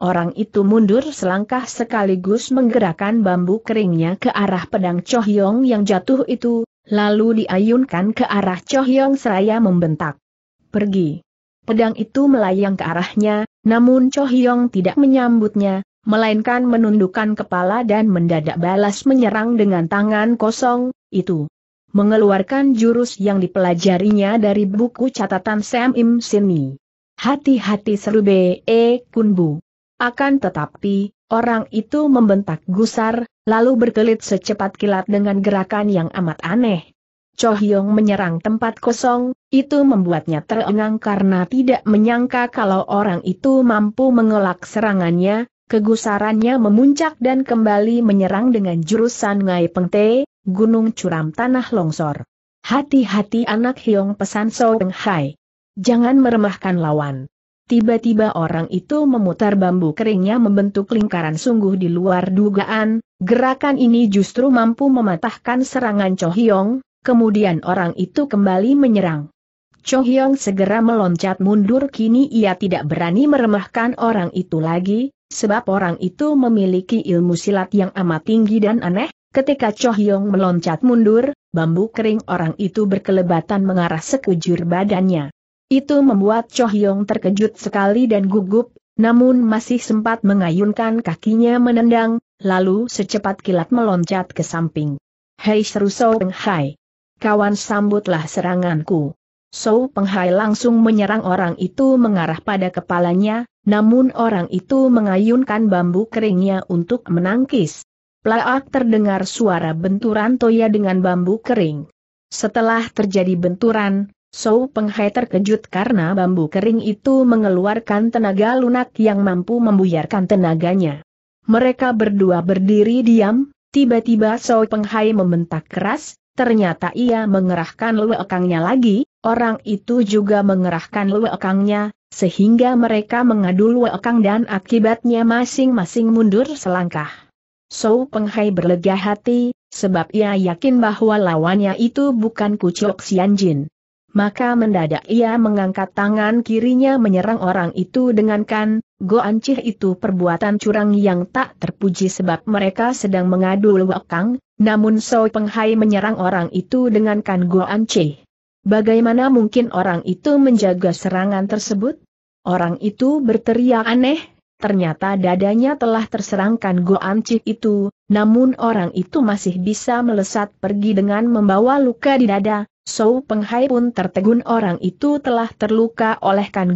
Orang itu mundur selangkah sekaligus menggerakkan bambu keringnya ke arah pedang Chohyong yang jatuh itu, lalu diayunkan ke arah Chohyong seraya membentak. Pergi. Pedang itu melayang ke arahnya, namun Chohyong tidak menyambutnya, melainkan menundukkan kepala dan mendadak balas menyerang dengan tangan kosong, itu. Mengeluarkan jurus yang dipelajarinya dari buku catatan Sam Im Sini. Hati-hati seru B.E. Kunbu. Akan tetapi, orang itu membentak gusar, lalu berkelit secepat kilat dengan gerakan yang amat aneh. Cho Hyong menyerang tempat kosong, itu membuatnya terengang karena tidak menyangka kalau orang itu mampu mengelak serangannya, kegusarannya memuncak dan kembali menyerang dengan jurusan Ngai Pengte, gunung curam tanah longsor. Hati-hati anak Hyong pesan So Peng Hai. Jangan meremahkan lawan. Tiba-tiba orang itu memutar bambu keringnya membentuk lingkaran sungguh di luar dugaan, gerakan ini justru mampu mematahkan serangan Cho Hyong, kemudian orang itu kembali menyerang. Cho Hyong segera meloncat mundur kini ia tidak berani meremahkan orang itu lagi, sebab orang itu memiliki ilmu silat yang amat tinggi dan aneh, ketika Cho Hyong meloncat mundur, bambu kering orang itu berkelebatan mengarah sekujur badannya. Itu membuat Cho Hyong terkejut sekali dan gugup, namun masih sempat mengayunkan kakinya menendang, lalu secepat kilat meloncat ke samping. Hei seru Sou Hai, Kawan sambutlah seranganku. Sou Penghai langsung menyerang orang itu mengarah pada kepalanya, namun orang itu mengayunkan bambu keringnya untuk menangkis. Plaak terdengar suara benturan Toya dengan bambu kering. Setelah terjadi benturan, Sou Penghai terkejut karena bambu kering itu mengeluarkan tenaga lunak yang mampu membuyarkan tenaganya. Mereka berdua berdiri diam, tiba-tiba Sou Penghai membentak keras, ternyata ia mengerahkan luekangnya lagi, orang itu juga mengerahkan luekangnya, sehingga mereka mengadu luekang dan akibatnya masing-masing mundur selangkah. Sou Penghai berlega hati, sebab ia yakin bahwa lawannya itu bukan Kucok Jin. Maka mendadak ia mengangkat tangan kirinya menyerang orang itu dengan kan, Ancih itu perbuatan curang yang tak terpuji sebab mereka sedang mengadu kang. namun So Penghai menyerang orang itu dengan kan Ancih. Bagaimana mungkin orang itu menjaga serangan tersebut? Orang itu berteriak aneh, Ternyata dadanya telah terserangkan Goancik itu, namun orang itu masih bisa melesat pergi dengan membawa luka di dada. So Penghai pun tertegun orang itu telah terluka oleh Kan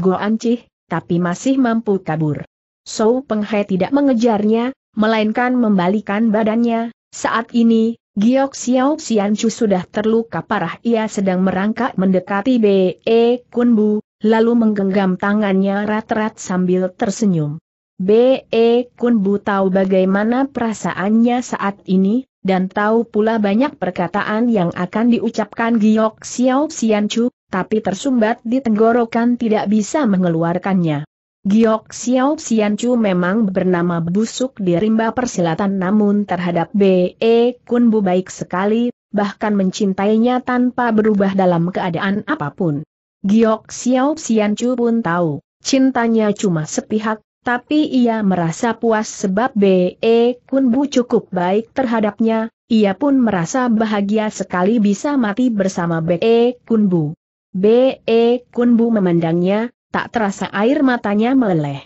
tapi masih mampu kabur. So Penghai tidak mengejarnya, melainkan membalikan badannya. Saat ini, Giok Xiao Xianchu sudah terluka parah ia sedang merangkak mendekati B.E. Kunbu, lalu menggenggam tangannya rat-rat sambil tersenyum. B.E. Kun Bu tahu bagaimana perasaannya saat ini, dan tahu pula banyak perkataan yang akan diucapkan Giok Xiao Chu, tapi tersumbat di tenggorokan tidak bisa mengeluarkannya. Giok Xiao Chu memang bernama busuk di rimba persilatan namun terhadap B.E. Kun Bu baik sekali, bahkan mencintainya tanpa berubah dalam keadaan apapun. Giok Xiao Chu pun tahu, cintanya cuma sepihak, tapi ia merasa puas sebab B.E. Kunbu cukup baik terhadapnya, ia pun merasa bahagia sekali bisa mati bersama B.E. Kunbu. B.E. Kunbu memandangnya, tak terasa air matanya meleleh.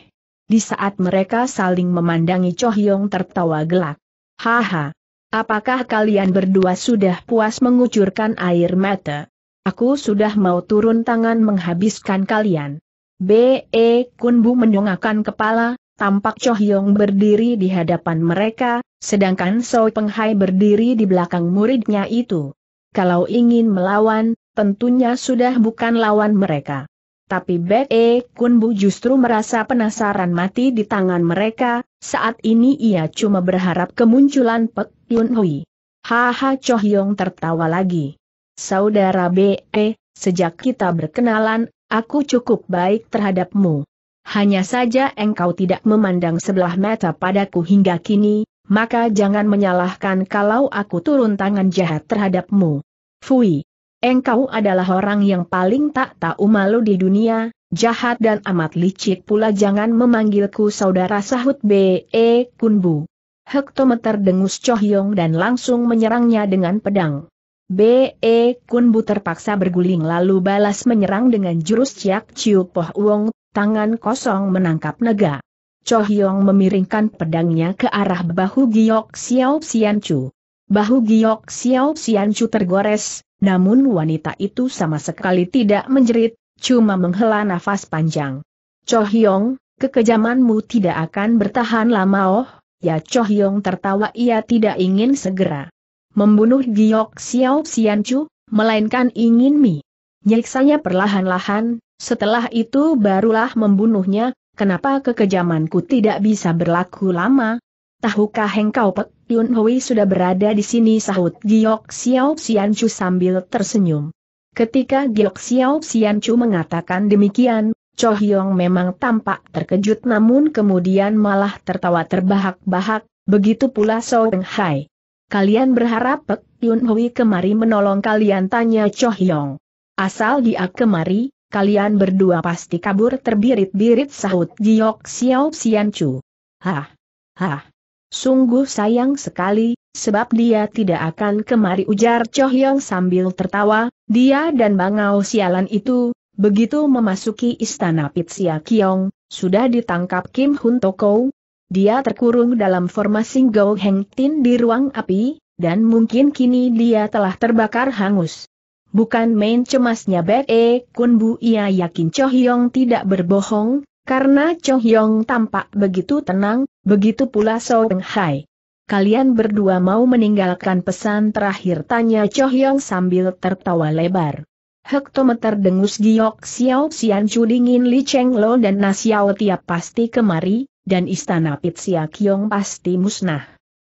Di saat mereka saling memandangi Cho Hyong tertawa gelak. Haha, apakah kalian berdua sudah puas mengucurkan air mata? Aku sudah mau turun tangan menghabiskan kalian. B.E. Kunbu menyongakkan kepala, tampak Cho Hyong berdiri di hadapan mereka, sedangkan So Penghai berdiri di belakang muridnya itu. Kalau ingin melawan, tentunya sudah bukan lawan mereka. Tapi B.E. Kunbu justru merasa penasaran mati di tangan mereka, saat ini ia cuma berharap kemunculan Pek Yun Hui. Haha Cho Hyong tertawa lagi. Saudara B.E., sejak kita berkenalan, Aku cukup baik terhadapmu. Hanya saja engkau tidak memandang sebelah mata padaku hingga kini, maka jangan menyalahkan kalau aku turun tangan jahat terhadapmu. Fui! Engkau adalah orang yang paling tak tahu malu di dunia, jahat dan amat licik pula jangan memanggilku saudara sahut B.E. Kunbu. Hektometer dengus Chohyong dan langsung menyerangnya dengan pedang. B.E. Kun Bu terpaksa berguling lalu balas menyerang dengan jurus Ciak Ciu Poh Wong, tangan kosong menangkap naga. Cho Hyong memiringkan pedangnya ke arah bahu Giok Xiao Xian Chu. Bahu Giok Xiao Xian Chu tergores, namun wanita itu sama sekali tidak menjerit, cuma menghela nafas panjang. Cho Hyong, kekejamanmu tidak akan bertahan lama oh, ya Cho Hyong tertawa ia tidak ingin segera membunuh Giok Xiao Xianchu, melainkan ingin Mi. Nyiksanya perlahan-lahan, setelah itu barulah membunuhnya, kenapa kekejamanku tidak bisa berlaku lama? Tahukah engkau Pek Yun Hui sudah berada di sini sahut Giok Xiao Xianchu sambil tersenyum. Ketika Giok Xiao Xianchu mengatakan demikian, Cho Hyong memang tampak terkejut namun kemudian malah tertawa terbahak-bahak, begitu pula So Peng Hai. Kalian berharap Pek Yun Hui kemari menolong kalian tanya Cho Hyong. Asal dia kemari, kalian berdua pasti kabur terbirit-birit sahut Jiok Xiao Xian Chu. Hah? Hah? Sungguh sayang sekali, sebab dia tidak akan kemari ujar Cho Hyong sambil tertawa, dia dan bangau sialan itu, begitu memasuki istana Pitsia Kiong, sudah ditangkap Kim Hun Toko, dia terkurung dalam formasi Go Heng Tin di ruang api, dan mungkin kini dia telah terbakar hangus. Bukan main cemasnya Bek E Kun Bu ia yakin Cho Hyong tidak berbohong, karena Cho Hyong tampak begitu tenang, begitu pula So Peng Hai. Kalian berdua mau meninggalkan pesan terakhir tanya Cho Hyong sambil tertawa lebar. Hektometer dengus giok Xiao Xian Chu dingin Li Cheng Lo dan Nasiao tiap pasti kemari, dan istana Pitsia Kiong pasti musnah.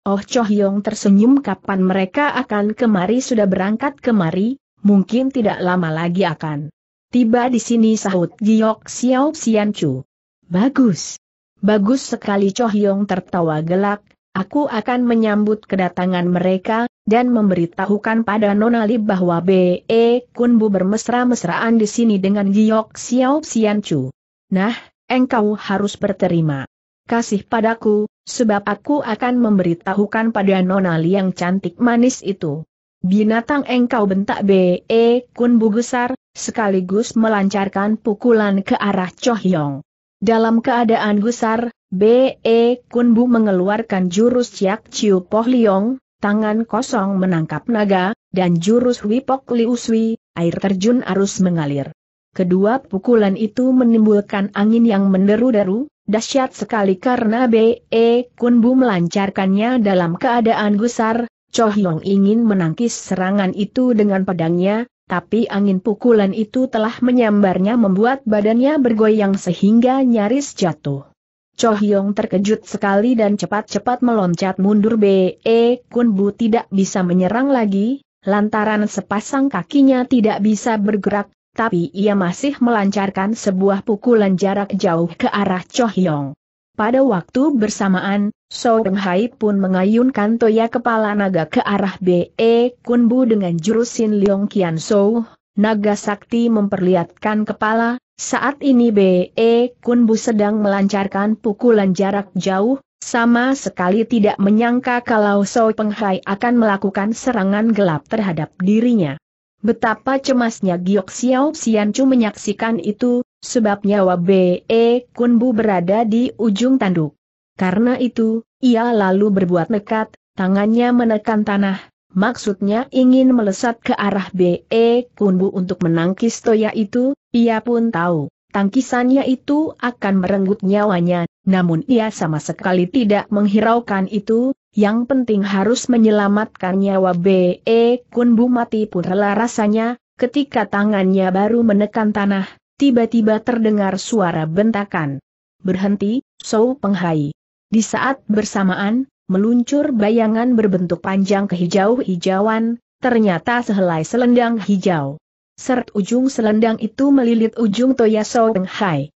Oh Cho Hyong tersenyum kapan mereka akan kemari sudah berangkat kemari, mungkin tidak lama lagi akan. Tiba di sini sahut Giok Xiao Xian Chu. Bagus. Bagus sekali Cho Hyong tertawa gelak, aku akan menyambut kedatangan mereka, dan memberitahukan pada Nonali bahwa B.E. Kunbu bermesra-mesraan di sini dengan Giok Xiao Xian Chu. Nah, engkau harus berterima kasih padaku, sebab aku akan memberitahukan pada nona yang cantik manis itu. Binatang engkau bentak B.E. E, Kun Bugusar, sekaligus melancarkan pukulan ke arah Chohyong. Dalam keadaan gusar, B.E. E, Kun Bu mengeluarkan jurus Ciak Ciu Poh Liong, tangan kosong menangkap naga, dan jurus Wipok Li Uswi, air terjun arus mengalir. Kedua pukulan itu menimbulkan angin yang menderu-deru, Dahsyat sekali karena B.E. Kunbu melancarkannya dalam keadaan gusar, Cho Hyong ingin menangkis serangan itu dengan pedangnya, tapi angin pukulan itu telah menyambarnya membuat badannya bergoyang sehingga nyaris jatuh. Cho Hyong terkejut sekali dan cepat-cepat meloncat mundur B.E. Kunbu tidak bisa menyerang lagi, lantaran sepasang kakinya tidak bisa bergerak, tapi ia masih melancarkan sebuah pukulan jarak jauh ke arah Cho Chohyong. Pada waktu bersamaan, Song Hai pun mengayunkan toya kepala naga ke arah B.E. Kunbu dengan jurusin Leong Kian Sou, naga sakti memperlihatkan kepala, saat ini B.E. Kunbu sedang melancarkan pukulan jarak jauh, sama sekali tidak menyangka kalau Song Hai akan melakukan serangan gelap terhadap dirinya. Betapa cemasnya Giok Xiao Xianchu menyaksikan itu, sebab nyawa B.E. Kunbu berada di ujung tanduk. Karena itu, ia lalu berbuat nekat, tangannya menekan tanah, maksudnya ingin melesat ke arah B.E. Kunbu untuk menangkis toya itu, ia pun tahu, tangkisannya itu akan merenggut nyawanya, namun ia sama sekali tidak menghiraukan itu, yang penting harus menyelamatkan nyawa B.E. Kun pun rela rasanya, ketika tangannya baru menekan tanah, tiba-tiba terdengar suara bentakan. Berhenti, Sou Penghai. Di saat bersamaan, meluncur bayangan berbentuk panjang kehijau-hijauan, ternyata sehelai selendang hijau. Seret ujung selendang itu melilit ujung Toya Sou Penghai.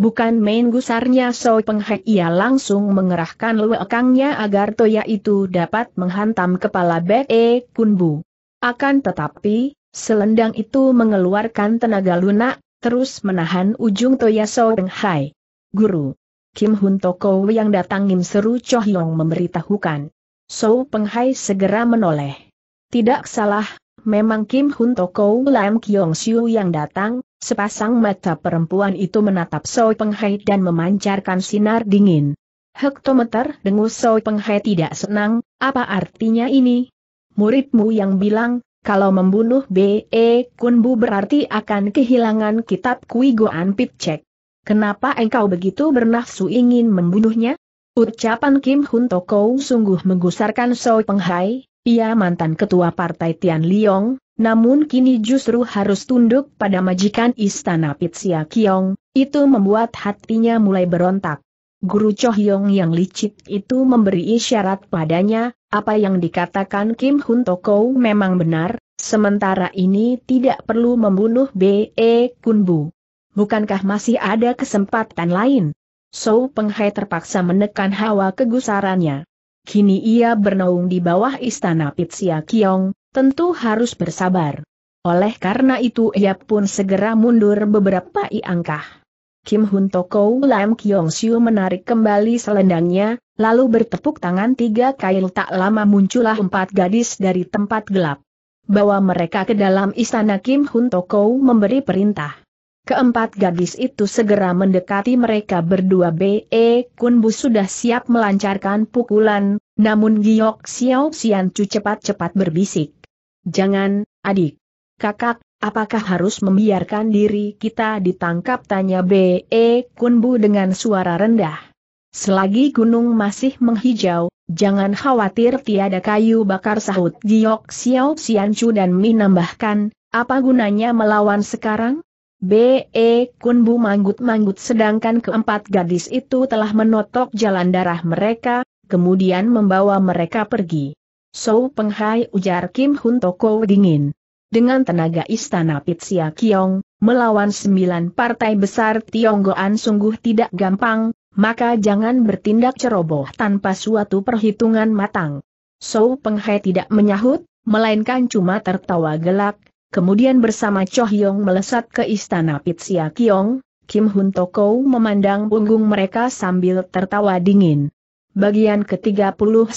Bukan main gusarnya So Penghek ia langsung mengerahkan luekangnya agar Toya itu dapat menghantam kepala Be E Kunbu. Akan tetapi, selendang itu mengeluarkan tenaga lunak, terus menahan ujung Toya So Penghai. Guru. Kim Hun Toko yang datangin seru Cho Hyong memberitahukan. So Penghai segera menoleh. Tidak salah, memang Kim Hun Toko Lam Kyong Siu yang datang, Sepasang mata perempuan itu menatap Soi Penghai dan memancarkan sinar dingin. Hektometer dengus Soi Penghai tidak senang, apa artinya ini? Muridmu yang bilang, kalau membunuh B.E. Kunbu berarti akan kehilangan kitab Kui Goan Picek. Kenapa engkau begitu bernafsu ingin membunuhnya? Ucapan Kim Hun Toko sungguh menggusarkan Soi Penghai, ia mantan ketua partai Tian Liong, namun kini justru harus tunduk pada majikan istana Pitsia Kiong, itu membuat hatinya mulai berontak. Guru Chohyong yang licik itu memberi isyarat padanya, apa yang dikatakan Kim Hun Toko memang benar, sementara ini tidak perlu membunuh B.E. Kunbu. Bukankah masih ada kesempatan lain? So Penghai terpaksa menekan hawa kegusarannya. Kini ia bernaung di bawah istana Pitsia Kiong, tentu harus bersabar. Oleh karena itu ia pun segera mundur beberapa i Kim Hun Toko Lam Kyong Siu menarik kembali selendangnya, lalu bertepuk tangan tiga kail tak lama muncullah empat gadis dari tempat gelap. Bawa mereka ke dalam istana Kim Hun Toko memberi perintah. Keempat gadis itu segera mendekati mereka berdua B.E. Kun Bu sudah siap melancarkan pukulan, namun Giok Xiao Xian Chu cepat-cepat berbisik. Jangan, adik. Kakak, apakah harus membiarkan diri kita ditangkap? Tanya B.E. Kunbu dengan suara rendah. Selagi gunung masih menghijau, jangan khawatir tiada kayu bakar sahut Giok Xiao Xianchu dan Mi nambahkan, apa gunanya melawan sekarang? B.E. Kunbu manggut-manggut sedangkan keempat gadis itu telah menotok jalan darah mereka, kemudian membawa mereka pergi. Sou Penghai ujar Kim Hun Toko dingin. Dengan tenaga istana Pitsia Kiong, melawan sembilan partai besar Tionggoan sungguh tidak gampang, maka jangan bertindak ceroboh tanpa suatu perhitungan matang. Sou Penghai tidak menyahut, melainkan cuma tertawa gelak, kemudian bersama Cho Hyong melesat ke istana Pitsia Kiong, Kim Hun Toko memandang punggung mereka sambil tertawa dingin. Bagian ke-39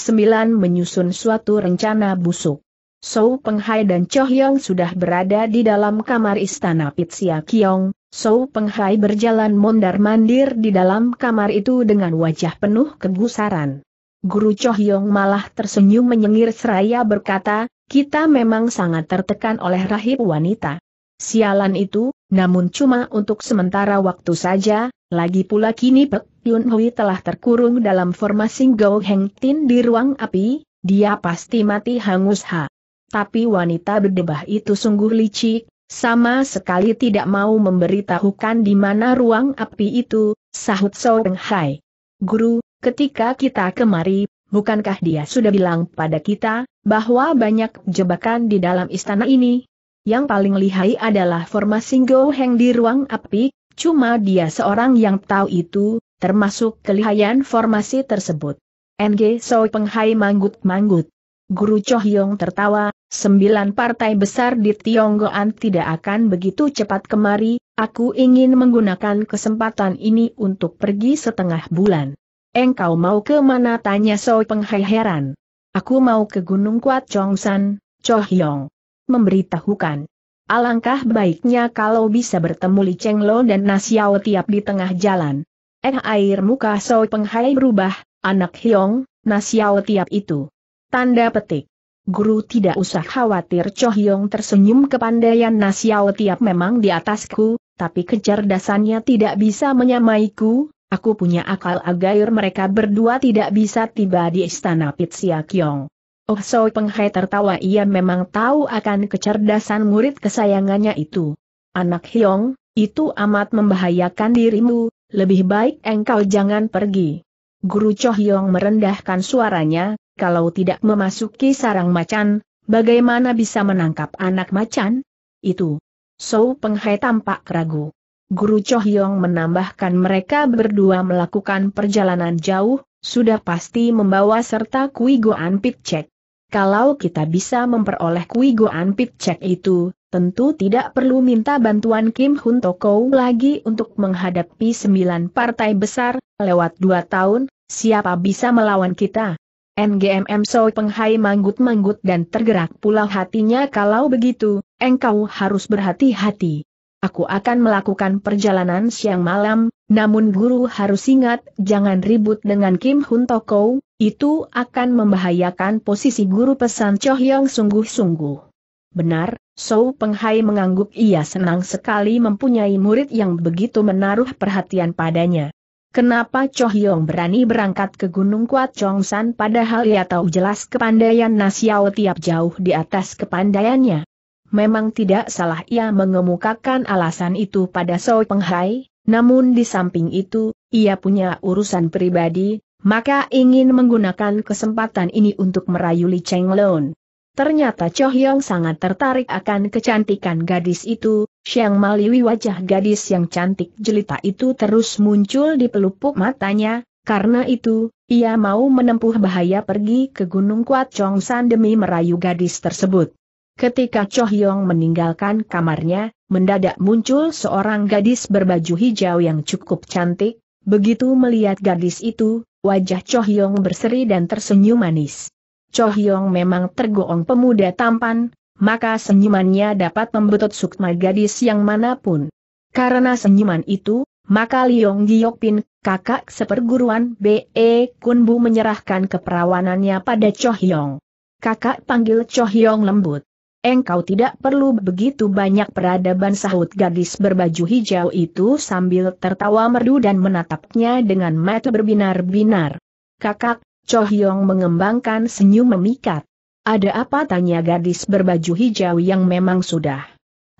menyusun suatu rencana busuk. Sou Penghai dan Cho Hyong sudah berada di dalam kamar istana Pitsia Kiong, Sou Penghai berjalan mondar-mandir di dalam kamar itu dengan wajah penuh kegusaran. Guru Cho Hyong malah tersenyum menyengir seraya berkata, kita memang sangat tertekan oleh rahib wanita. Sialan itu, namun cuma untuk sementara waktu saja, lagi pula kini Pek Yun Hui telah terkurung dalam formasi Gao Heng Tin di ruang api, dia pasti mati hangus ha. Tapi wanita berdebah itu sungguh licik, sama sekali tidak mau memberitahukan di mana ruang api itu, sahut So Peng Hai. Guru, ketika kita kemari, bukankah dia sudah bilang pada kita, bahwa banyak jebakan di dalam istana ini? Yang paling lihai adalah formasi Go Heng di ruang api, cuma dia seorang yang tahu itu, termasuk kelihayan formasi tersebut. NG Soi Penghai manggut-manggut. Guru Cho Hyong tertawa, sembilan partai besar di Tionggoan tidak akan begitu cepat kemari, aku ingin menggunakan kesempatan ini untuk pergi setengah bulan. Engkau mau ke mana tanya Soi Penghai heran. Aku mau ke Gunung Kuat Chong San. Cho Hyong. Memberitahukan. Alangkah baiknya kalau bisa bertemu Li Cheng Lo dan Nasiao tiap di tengah jalan. Eh air muka Soi Penghai berubah, anak Hiong, Nasiao tiap itu. Tanda petik. Guru tidak usah khawatir Cho Hiong tersenyum kepandaian Nasiao tiap memang di atasku, tapi kecerdasannya tidak bisa menyamaiku, aku punya akal agar mereka berdua tidak bisa tiba di istana Pitsia Kyong. Oh Soi Penghai tertawa ia memang tahu akan kecerdasan murid kesayangannya itu. Anak Hiong, itu amat membahayakan dirimu, lebih baik engkau jangan pergi. Guru Chohyong merendahkan suaranya, kalau tidak memasuki sarang macan, bagaimana bisa menangkap anak macan? Itu. So Penghai tampak ragu. Guru Chohyong menambahkan mereka berdua melakukan perjalanan jauh, sudah pasti membawa serta kui goan pikcek. Kalau kita bisa memperoleh kui goan pikcek itu, tentu tidak perlu minta bantuan Kim Hun Toko lagi untuk menghadapi sembilan partai besar, lewat dua tahun, siapa bisa melawan kita? NGMM So Penghai manggut-manggut dan tergerak pula hatinya kalau begitu, engkau harus berhati-hati. Aku akan melakukan perjalanan siang malam, namun guru harus ingat jangan ribut dengan Kim Hun Toko, itu akan membahayakan posisi guru pesan Cho Hyong sungguh-sungguh. Benar, Sou Penghai mengangguk ia senang sekali mempunyai murid yang begitu menaruh perhatian padanya. Kenapa Cho Hyong berani berangkat ke Gunung Kuat Chong San padahal ia tahu jelas kepandaian Nasiao tiap jauh di atas kepandaiannya. Memang tidak salah ia mengemukakan alasan itu pada Peng Penghai, namun di samping itu, ia punya urusan pribadi, maka ingin menggunakan kesempatan ini untuk merayu Li Cheng Lon. Ternyata Cho Hyong sangat tertarik akan kecantikan gadis itu, Siang Maliwi wajah gadis yang cantik jelita itu terus muncul di pelupuk matanya, karena itu, ia mau menempuh bahaya pergi ke Gunung Kuat Chong San demi merayu gadis tersebut. Ketika Cho Hyong meninggalkan kamarnya, mendadak muncul seorang gadis berbaju hijau yang cukup cantik, begitu melihat gadis itu, wajah Cho Hyong berseri dan tersenyum manis. Cho Hyong memang tergoong pemuda tampan, maka senyumannya dapat membetut sukma gadis yang manapun. Karena senyuman itu, maka Liong Giokpin, kakak seperguruan B.E. Kunbu menyerahkan keperawanannya pada Cho Hyong. Kakak panggil Cho Hyong lembut. Engkau tidak perlu begitu banyak peradaban sahut gadis berbaju hijau itu sambil tertawa merdu dan menatapnya dengan mata berbinar-binar. Kakak, Cho Hyong mengembangkan senyum memikat. Ada apa tanya gadis berbaju hijau yang memang sudah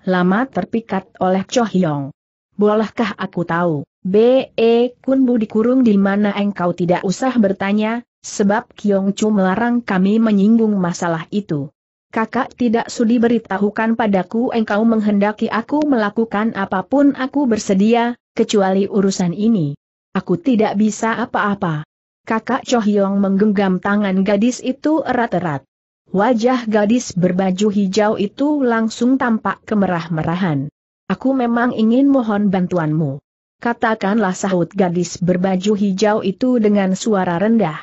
lama terpikat oleh Cho Hyong. Bolehkah aku tahu, B.E. Kun bu dikurung di mana engkau tidak usah bertanya, sebab Kyong Chu melarang kami menyinggung masalah itu. Kakak tidak sudi beritahukan padaku engkau menghendaki aku melakukan apapun aku bersedia, kecuali urusan ini. Aku tidak bisa apa-apa kakak Chohyong menggenggam tangan gadis itu erat-erat. Wajah gadis berbaju hijau itu langsung tampak kemerah-merahan. Aku memang ingin mohon bantuanmu. Katakanlah sahut gadis berbaju hijau itu dengan suara rendah.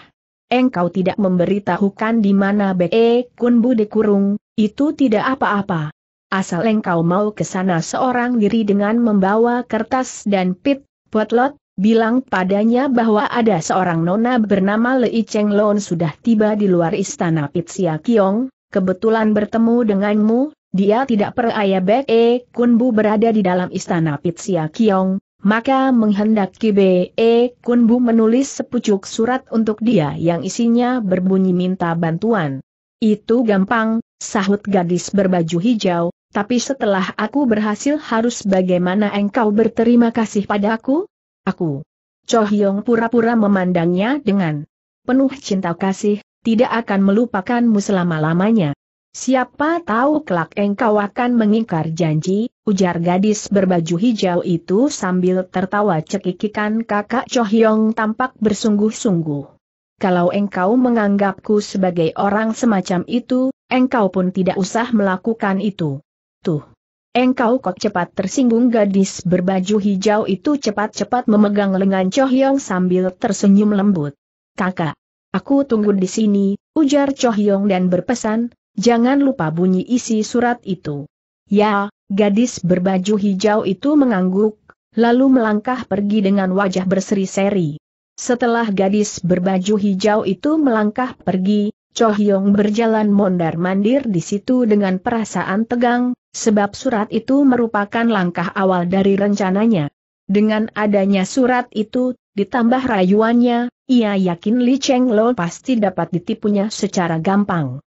Engkau tidak memberitahukan di mana Be Kunbu dikurung, itu tidak apa-apa. Asal engkau mau ke sana seorang diri dengan membawa kertas dan pit, potlot, bilang padanya bahwa ada seorang nona bernama Lei Cheng Lon sudah tiba di luar istana Pitsia Kiong, kebetulan bertemu denganmu, dia tidak peraya baik E Kunbu berada di dalam istana Pitsia Kiong, maka menghendaki Be E Kunbu menulis sepucuk surat untuk dia yang isinya berbunyi minta bantuan. Itu gampang, sahut gadis berbaju hijau, tapi setelah aku berhasil harus bagaimana engkau berterima kasih padaku? Aku. Cho Hyong pura-pura memandangnya dengan penuh cinta kasih, tidak akan melupakanmu selama-lamanya. Siapa tahu kelak engkau akan mengingkar janji, ujar gadis berbaju hijau itu sambil tertawa cekikikan kakak Cho Hyong tampak bersungguh-sungguh. Kalau engkau menganggapku sebagai orang semacam itu, engkau pun tidak usah melakukan itu. Tuh! Engkau kok cepat tersinggung gadis berbaju hijau itu cepat-cepat memegang lengan Choh Yong sambil tersenyum lembut. Kakak, aku tunggu di sini, ujar Choh Yong dan berpesan, jangan lupa bunyi isi surat itu. Ya, gadis berbaju hijau itu mengangguk, lalu melangkah pergi dengan wajah berseri-seri. Setelah gadis berbaju hijau itu melangkah pergi, Cho Hyong berjalan mondar-mandir di situ dengan perasaan tegang, sebab surat itu merupakan langkah awal dari rencananya. Dengan adanya surat itu, ditambah rayuannya, ia yakin Li Cheng Lo pasti dapat ditipunya secara gampang.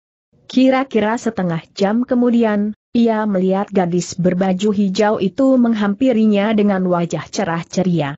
Kira-kira setengah jam kemudian, ia melihat gadis berbaju hijau itu menghampirinya dengan wajah cerah ceria.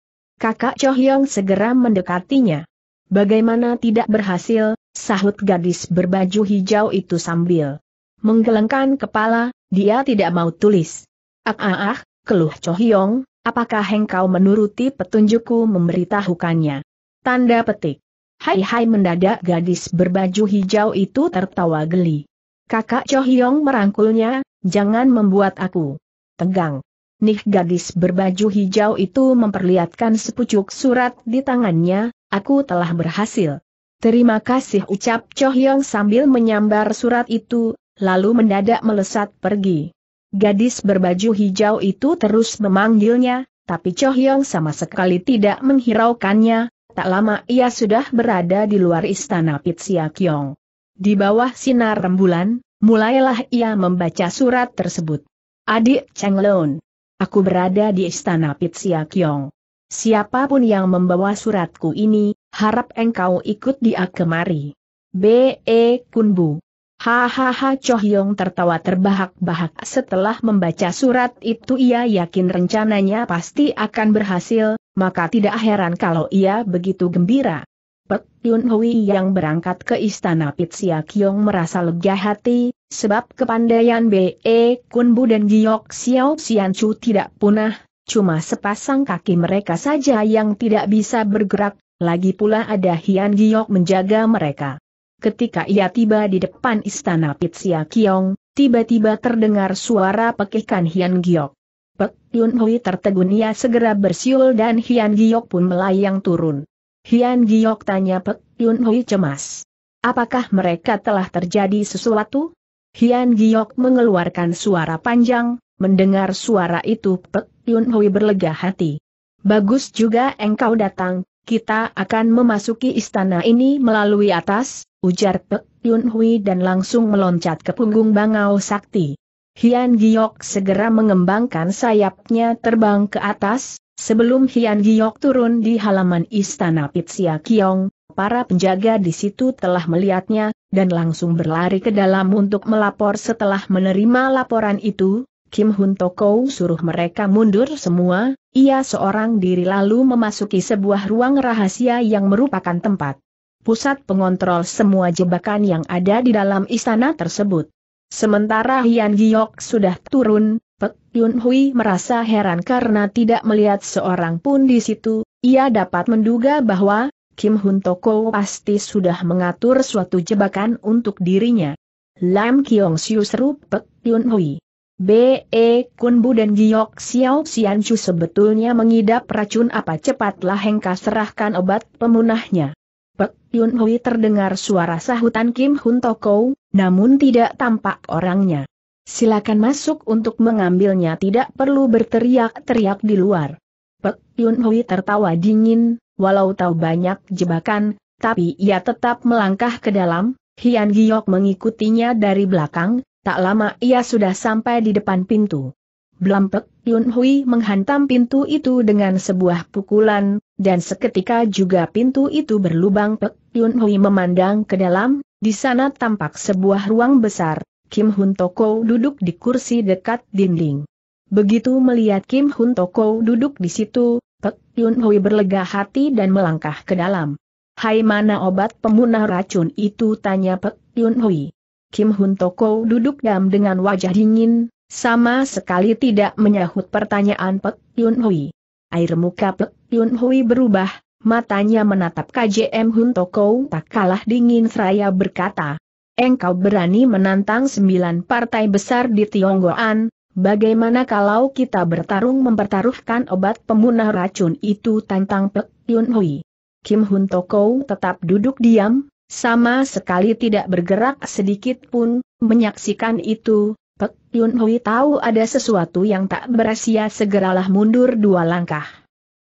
Kakak Chohyong segera mendekatinya. Bagaimana tidak berhasil, sahut gadis berbaju hijau itu sambil menggelengkan kepala, dia tidak mau tulis. Ah ah ah, keluh Chohyong, apakah hengkau menuruti petunjukku memberitahukannya? Tanda petik. Hai hai mendadak gadis berbaju hijau itu tertawa geli. Kakak Chohyong merangkulnya, jangan membuat aku tegang. Nih gadis berbaju hijau itu memperlihatkan sepucuk surat di tangannya, aku telah berhasil. Terima kasih ucap Cho Hyong sambil menyambar surat itu, lalu mendadak melesat pergi. Gadis berbaju hijau itu terus memanggilnya, tapi Cho Hyong sama sekali tidak menghiraukannya, tak lama ia sudah berada di luar istana Kyong. Di bawah sinar rembulan, mulailah ia membaca surat tersebut. Adik Changlun, aku berada di istana Kyong. Siapapun yang membawa suratku ini, harap engkau ikut dia kemari. B.E. Kunbu. Hahaha Cho tertawa terbahak-bahak setelah membaca surat itu ia yakin rencananya pasti akan berhasil, maka tidak heran kalau ia begitu gembira. Pek Yun Hui yang berangkat ke istana Pitsia Kyong merasa lega hati, sebab kepandaian B.E. Kunbu dan Giok Xiao Chu tidak punah, cuma sepasang kaki mereka saja yang tidak bisa bergerak, lagi pula ada Hian Giok menjaga mereka. Ketika ia tiba di depan istana Pitsia Kiong, tiba-tiba terdengar suara pekikan Hian Giok. Pek Yun Hui tertegun ia segera bersiul dan Hian Giok pun melayang turun. Hian Giok tanya Pek Yun Hui cemas. Apakah mereka telah terjadi sesuatu? Hian Giok mengeluarkan suara panjang, mendengar suara itu Pek Yun Hui berlega hati. Bagus juga engkau datang, kita akan memasuki istana ini melalui atas, ujar Pek Yun Hui dan langsung meloncat ke punggung Bangau Sakti. Hian Giok segera mengembangkan sayapnya terbang ke atas, sebelum Hian Giok turun di halaman istana Pitsia Kiong, para penjaga di situ telah melihatnya, dan langsung berlari ke dalam untuk melapor setelah menerima laporan itu, Kim Hun Tokou suruh mereka mundur semua, ia seorang diri lalu memasuki sebuah ruang rahasia yang merupakan tempat pusat pengontrol semua jebakan yang ada di dalam istana tersebut. Sementara Hian Giok sudah turun, Pek Yun Hui merasa heran karena tidak melihat seorang pun di situ, ia dapat menduga bahwa Kim Hun Toko pasti sudah mengatur suatu jebakan untuk dirinya. Lam Kiong Siu seru Pek Yun Hui. B.E. Kunbu dan Giok Xiao Xianchu sebetulnya mengidap racun apa cepatlah Hengka serahkan obat pemunahnya. Pek Yun Hui terdengar suara sahutan Kim Hun Toko, namun tidak tampak orangnya. Silakan masuk untuk mengambilnya tidak perlu berteriak-teriak di luar. Pek Yun Hui tertawa dingin, walau tahu banyak jebakan, tapi ia tetap melangkah ke dalam, Hian Giok mengikutinya dari belakang, Tak lama ia sudah sampai di depan pintu. Blampek Yun Hui menghantam pintu itu dengan sebuah pukulan, dan seketika juga pintu itu berlubang Pek Yun Hui memandang ke dalam, di sana tampak sebuah ruang besar, Kim Hun Toko duduk di kursi dekat dinding. Begitu melihat Kim Hun Toko duduk di situ, Pek Yun Hui berlega hati dan melangkah ke dalam. Hai mana obat pemunah racun itu tanya Pek Yun Hui. Kim Hun Toko duduk diam dengan wajah dingin, sama sekali tidak menyahut pertanyaan Pek Yun Hui. Air muka Pek Yun Hui berubah, matanya menatap KJM Hun Toko tak kalah dingin seraya berkata, Engkau berani menantang sembilan partai besar di Tionggoan, bagaimana kalau kita bertarung mempertaruhkan obat pemunah racun itu tantang Pek Yun Hui. Kim Hun Toko tetap duduk diam, sama sekali tidak bergerak sedikit pun, menyaksikan itu, Pek Yun Hui tahu ada sesuatu yang tak berasia segeralah mundur dua langkah.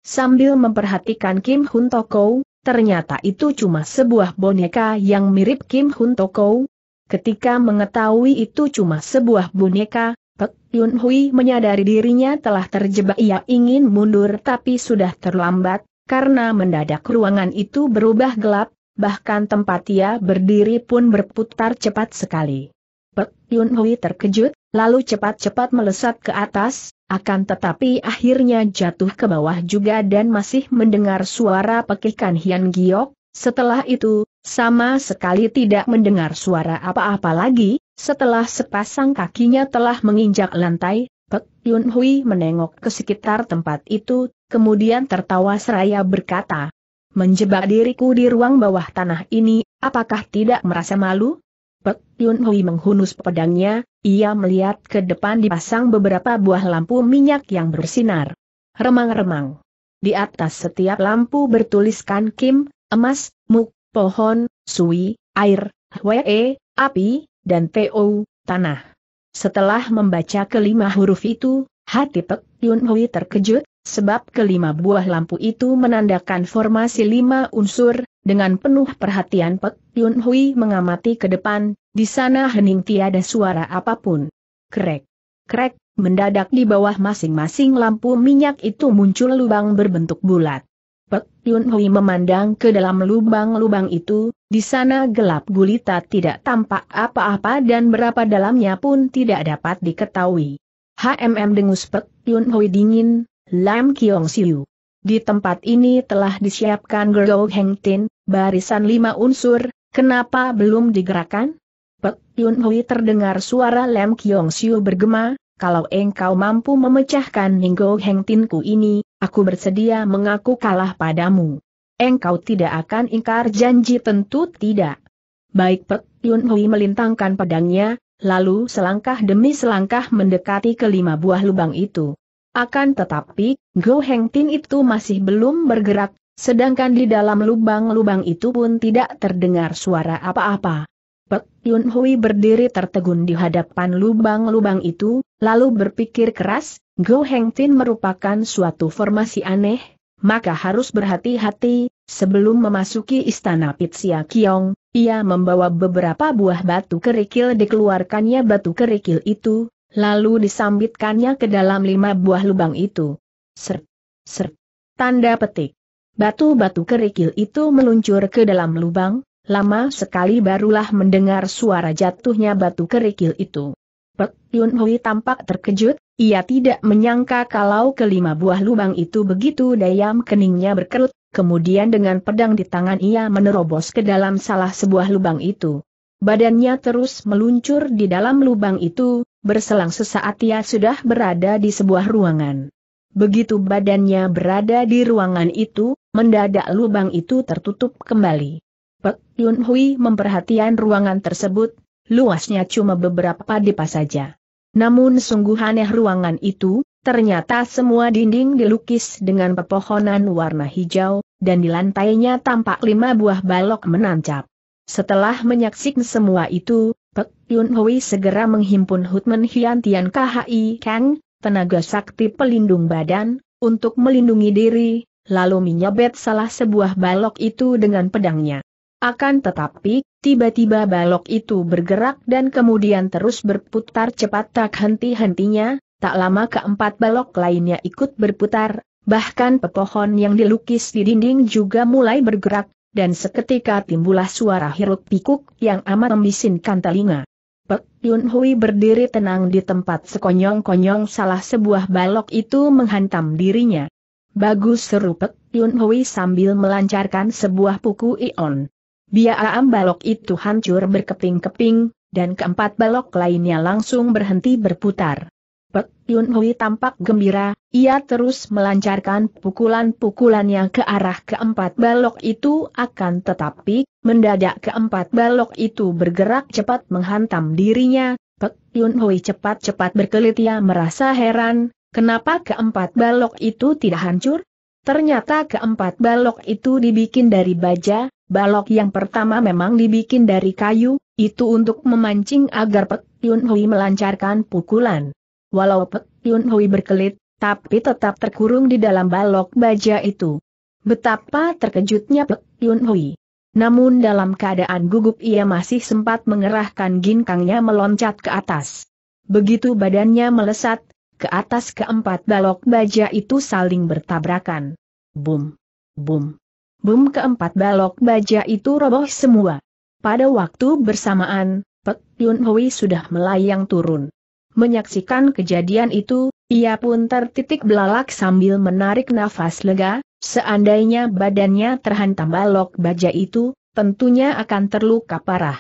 Sambil memperhatikan Kim Hun Toko, ternyata itu cuma sebuah boneka yang mirip Kim Hun Toko. Ketika mengetahui itu cuma sebuah boneka, Pek Yun Hui menyadari dirinya telah terjebak ia ingin mundur tapi sudah terlambat, karena mendadak ruangan itu berubah gelap, bahkan tempat ia berdiri pun berputar cepat sekali. Pek Yun Hui terkejut, lalu cepat-cepat melesat ke atas, akan tetapi akhirnya jatuh ke bawah juga dan masih mendengar suara pekikan Hian Giok, setelah itu, sama sekali tidak mendengar suara apa-apa lagi, setelah sepasang kakinya telah menginjak lantai, Pek Yun Hui menengok ke sekitar tempat itu, kemudian tertawa seraya berkata, menjebak diriku di ruang bawah tanah ini, apakah tidak merasa malu? Pek Yun Hui menghunus pedangnya, ia melihat ke depan dipasang beberapa buah lampu minyak yang bersinar. Remang-remang. Di atas setiap lampu bertuliskan Kim, emas, muk, pohon, sui, air, hwe, e, api, dan to, tanah. Setelah membaca kelima huruf itu, hati Pek Yun Hui terkejut, Sebab kelima buah lampu itu menandakan formasi lima unsur, dengan penuh perhatian Pek Yun Hui mengamati ke depan, di sana hening tiada suara apapun. Krek, krek, mendadak di bawah masing-masing lampu minyak itu muncul lubang berbentuk bulat. Pek Yun Hui memandang ke dalam lubang-lubang itu, di sana gelap gulita tidak tampak apa-apa dan berapa dalamnya pun tidak dapat diketahui. HMM dengus Pek Yun Hui dingin, Lam Kiong Siu. Di tempat ini telah disiapkan Gergo Heng Tin, barisan lima unsur, kenapa belum digerakkan? Pek Yun Hui terdengar suara Lam Kiong Siu bergema, kalau engkau mampu memecahkan Ninggo Heng ku ini, aku bersedia mengaku kalah padamu. Engkau tidak akan ingkar janji tentu tidak. Baik Pek Yun Hui melintangkan pedangnya, lalu selangkah demi selangkah mendekati kelima buah lubang itu. Akan tetapi, Go Heng Tin itu masih belum bergerak, sedangkan di dalam lubang-lubang itu pun tidak terdengar suara apa-apa. Pek Yun Hui berdiri tertegun di hadapan lubang-lubang itu, lalu berpikir keras, Go Heng Tin merupakan suatu formasi aneh, maka harus berhati-hati, sebelum memasuki istana Pitsia Kiong, ia membawa beberapa buah batu kerikil dikeluarkannya batu kerikil itu, lalu disambitkannya ke dalam lima buah lubang itu. Ser, ser, tanda petik. Batu-batu kerikil itu meluncur ke dalam lubang, lama sekali barulah mendengar suara jatuhnya batu kerikil itu. Pek Yun Hui tampak terkejut, ia tidak menyangka kalau kelima buah lubang itu begitu dayam keningnya berkerut, kemudian dengan pedang di tangan ia menerobos ke dalam salah sebuah lubang itu. Badannya terus meluncur di dalam lubang itu, berselang sesaat ia sudah berada di sebuah ruangan. Begitu badannya berada di ruangan itu, mendadak lubang itu tertutup kembali. Pek Yun Hui memperhatikan ruangan tersebut, luasnya cuma beberapa dipa saja. Namun sungguh aneh ruangan itu, ternyata semua dinding dilukis dengan pepohonan warna hijau, dan di lantainya tampak lima buah balok menancap. Setelah menyaksikan semua itu, Yun Hui segera menghimpun Hutman Hian Tian KHI Kang, tenaga sakti pelindung badan, untuk melindungi diri, lalu menyabet salah sebuah balok itu dengan pedangnya. Akan tetapi, tiba-tiba balok itu bergerak dan kemudian terus berputar cepat tak henti-hentinya, tak lama keempat balok lainnya ikut berputar, bahkan pepohon yang dilukis di dinding juga mulai bergerak, dan seketika timbullah suara hiruk pikuk yang amat membisinkan telinga. Pek Yun Hui berdiri tenang di tempat sekonyong-konyong salah sebuah balok itu menghantam dirinya. Bagus seru Pek Yun Hui sambil melancarkan sebuah puku ion. Biaam balok itu hancur berkeping-keping, dan keempat balok lainnya langsung berhenti berputar. Pek Yun Hui tampak gembira, ia terus melancarkan pukulan-pukulannya ke arah keempat balok itu akan tetapi, mendadak keempat balok itu bergerak cepat menghantam dirinya, Pek Yun Hui cepat-cepat berkelit ia merasa heran, kenapa keempat balok itu tidak hancur? Ternyata keempat balok itu dibikin dari baja, balok yang pertama memang dibikin dari kayu, itu untuk memancing agar Pek Yun Hui melancarkan pukulan. Walau Pek Yun Hui berkelit, tapi tetap terkurung di dalam balok baja itu. Betapa terkejutnya Pek Yun Hui. Namun dalam keadaan gugup ia masih sempat mengerahkan ginkangnya meloncat ke atas. Begitu badannya melesat, ke atas keempat balok baja itu saling bertabrakan. Bum! Bum! Bum keempat balok baja itu roboh semua. Pada waktu bersamaan, Pek Yun Hui sudah melayang turun. Menyaksikan kejadian itu, ia pun tertitik belalak sambil menarik nafas lega, seandainya badannya terhantam balok baja itu, tentunya akan terluka parah.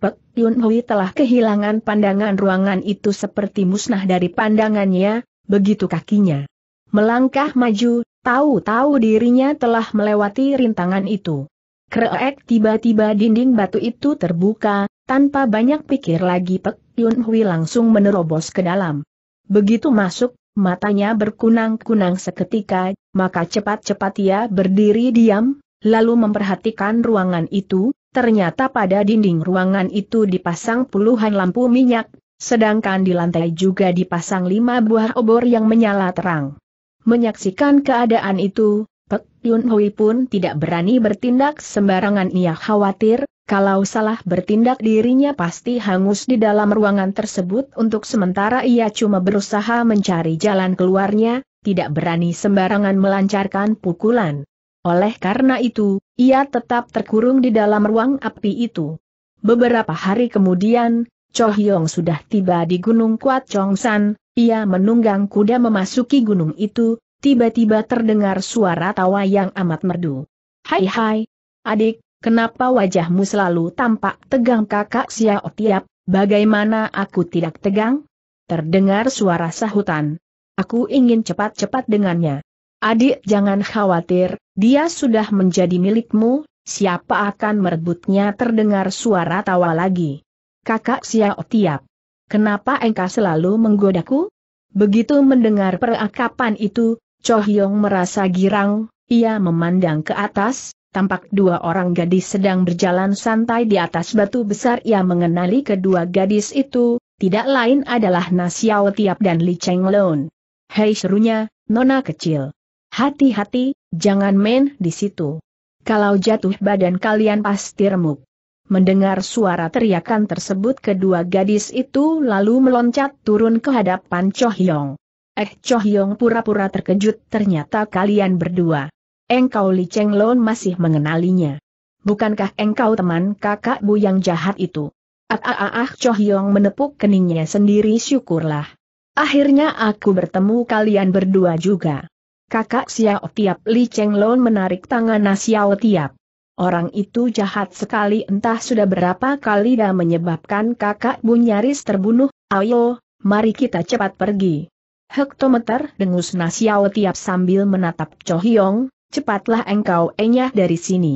Pek Yun Hui telah kehilangan pandangan ruangan itu seperti musnah dari pandangannya, begitu kakinya. Melangkah maju, tahu-tahu dirinya telah melewati rintangan itu. Kreek tiba-tiba dinding batu itu terbuka, tanpa banyak pikir lagi Pek Yun Hui langsung menerobos ke dalam. Begitu masuk, matanya berkunang-kunang seketika, maka cepat-cepat ia berdiri diam, lalu memperhatikan ruangan itu, ternyata pada dinding ruangan itu dipasang puluhan lampu minyak, sedangkan di lantai juga dipasang lima buah obor yang menyala terang. Menyaksikan keadaan itu, Pek Yun Hui pun tidak berani bertindak sembarangan ia khawatir, kalau salah bertindak dirinya pasti hangus di dalam ruangan tersebut untuk sementara ia cuma berusaha mencari jalan keluarnya, tidak berani sembarangan melancarkan pukulan. Oleh karena itu, ia tetap terkurung di dalam ruang api itu. Beberapa hari kemudian, Cho Hyong sudah tiba di Gunung Kuat Chongsan, ia menunggang kuda memasuki gunung itu, tiba-tiba terdengar suara tawa yang amat merdu. Hai hai, adik, Kenapa wajahmu selalu tampak tegang kakak Xiao Tiap, bagaimana aku tidak tegang? Terdengar suara sahutan. Aku ingin cepat-cepat dengannya. Adik jangan khawatir, dia sudah menjadi milikmu, siapa akan merebutnya terdengar suara tawa lagi. Kakak Xiao Tiap. Kenapa engkau selalu menggodaku? Begitu mendengar perakapan itu, Cho Hyong merasa girang, ia memandang ke atas, tampak dua orang gadis sedang berjalan santai di atas batu besar. Ia mengenali kedua gadis itu, tidak lain adalah Nasiao Tiap dan Li Cheng Lon. Hei serunya, nona kecil. Hati-hati, jangan main di situ. Kalau jatuh badan kalian pasti remuk. Mendengar suara teriakan tersebut kedua gadis itu lalu meloncat turun ke hadapan Cho Hyong. Eh Cho Hyong pura-pura terkejut ternyata kalian berdua engkau Li Cheng Lon masih mengenalinya. Bukankah engkau teman kakak Bu yang jahat itu? Ah, ah, ah, ah, Cho Hyong menepuk keningnya sendiri syukurlah. Akhirnya aku bertemu kalian berdua juga. Kakak Xiao Tiap Li Cheng Lon menarik tangan Xiao Tiap. Orang itu jahat sekali entah sudah berapa kali dah menyebabkan kakak Bu nyaris terbunuh, ayo, mari kita cepat pergi. Hektometer dengus Xiao Tiap sambil menatap Cho Hyong, cepatlah engkau enyah dari sini.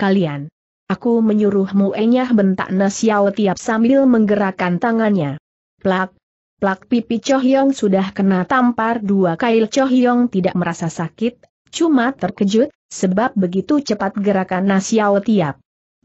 Kalian. Aku menyuruhmu enyah bentak Nasiao tiap sambil menggerakkan tangannya. Plak, plak pipi Chohyong sudah kena tampar dua kail Chohyong tidak merasa sakit, cuma terkejut, sebab begitu cepat gerakan Nasiao tiap.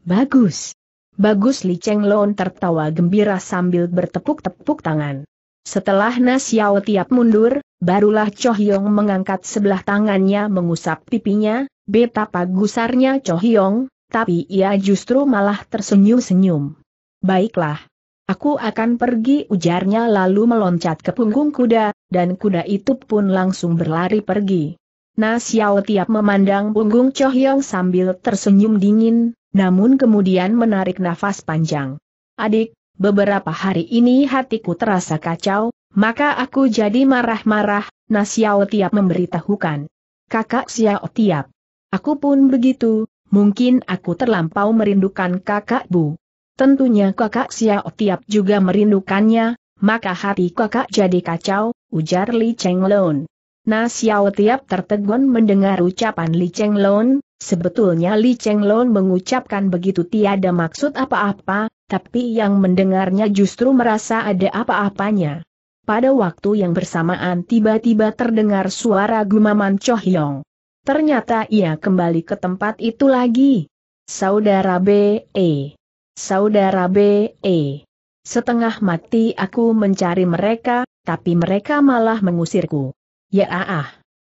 Bagus. Bagus Li Cheng Lon tertawa gembira sambil bertepuk-tepuk tangan. Setelah Nasiao tiap mundur, Barulah Chohyong mengangkat sebelah tangannya mengusap pipinya, betapa gusarnya Chohyong, tapi ia justru malah tersenyum-senyum. Baiklah. Aku akan pergi ujarnya lalu meloncat ke punggung kuda, dan kuda itu pun langsung berlari pergi. Na Xiao tiap memandang punggung Chohyong sambil tersenyum dingin, namun kemudian menarik nafas panjang. Adik, beberapa hari ini hatiku terasa kacau, maka aku jadi marah-marah, Nah Xiao Tiap memberitahukan. Kakak Xiao Tiap. Aku pun begitu, mungkin aku terlampau merindukan kakak Bu. Tentunya kakak Xiao Tiap juga merindukannya, maka hati kakak jadi kacau, ujar Li Chenglon. Nah Xiao Tiap tertegun mendengar ucapan Li Cheng Chenglon, Sebetulnya Li Cheng Chenglon mengucapkan begitu tiada maksud apa-apa, tapi yang mendengarnya justru merasa ada apa-apanya. Pada waktu yang bersamaan tiba-tiba terdengar suara gumaman Chohyong. Ternyata ia kembali ke tempat itu lagi. Saudara B.E. Saudara B.E. Setengah mati aku mencari mereka, tapi mereka malah mengusirku. Ya ah, ah,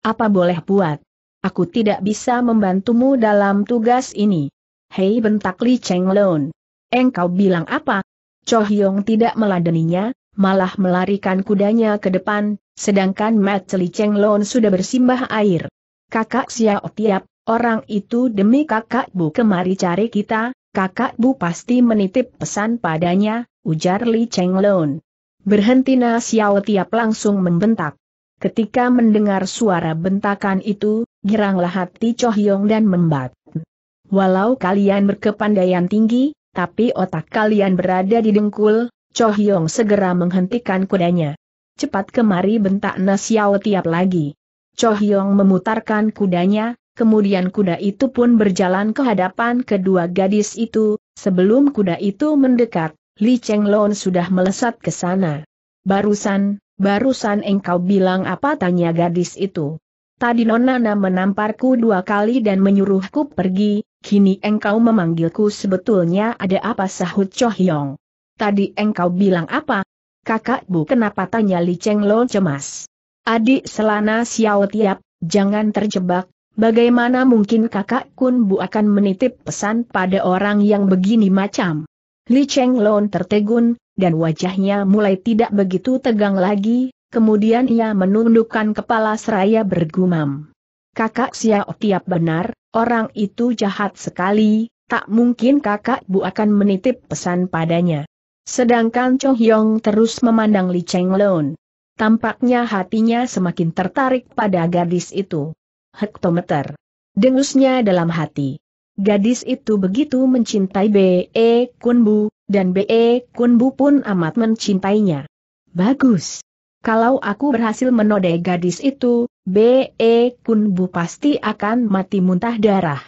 apa boleh buat? Aku tidak bisa membantumu dalam tugas ini. Hei bentak Li Cheng Lun. Engkau bilang apa? Cho Hyong tidak meladeninya, malah melarikan kudanya ke depan, sedangkan Mat Li Cheng Lon sudah bersimbah air. Kakak Xiao Tiap, orang itu demi kakak Bu kemari cari kita, kakak Bu pasti menitip pesan padanya, ujar Li Cheng Lon. Berhenti nah, Xiao Tiap langsung membentak. Ketika mendengar suara bentakan itu, giranglah hati Choh Yong dan membat. Walau kalian berkepandaian tinggi, tapi otak kalian berada di dengkul, Cho Hyong segera menghentikan kudanya. Cepat kemari bentak Nasiao tiap lagi. Cho Hyong memutarkan kudanya, kemudian kuda itu pun berjalan ke hadapan kedua gadis itu, sebelum kuda itu mendekat, Li Cheng Lon sudah melesat ke sana. Barusan, barusan engkau bilang apa tanya gadis itu. Tadi Nonana menamparku dua kali dan menyuruhku pergi, kini engkau memanggilku sebetulnya ada apa sahut Cho Hyong. Tadi engkau bilang apa? Kakak bu kenapa tanya Li Cheng Lo cemas? Adik selana Xiao Tiap, jangan terjebak, bagaimana mungkin kakak kun bu akan menitip pesan pada orang yang begini macam? Li Cheng Lon tertegun, dan wajahnya mulai tidak begitu tegang lagi, kemudian ia menundukkan kepala seraya bergumam. Kakak Xiao Tiap benar, orang itu jahat sekali, tak mungkin kakak bu akan menitip pesan padanya. Sedangkan Cho Hyong terus memandang Li Cheng Lon. Tampaknya hatinya semakin tertarik pada gadis itu. Hektometer. Dengusnya dalam hati. Gadis itu begitu mencintai B.E. Kunbu, dan B.E. Kunbu pun amat mencintainya. Bagus. Kalau aku berhasil menodai gadis itu, B.E. Kunbu pasti akan mati muntah darah.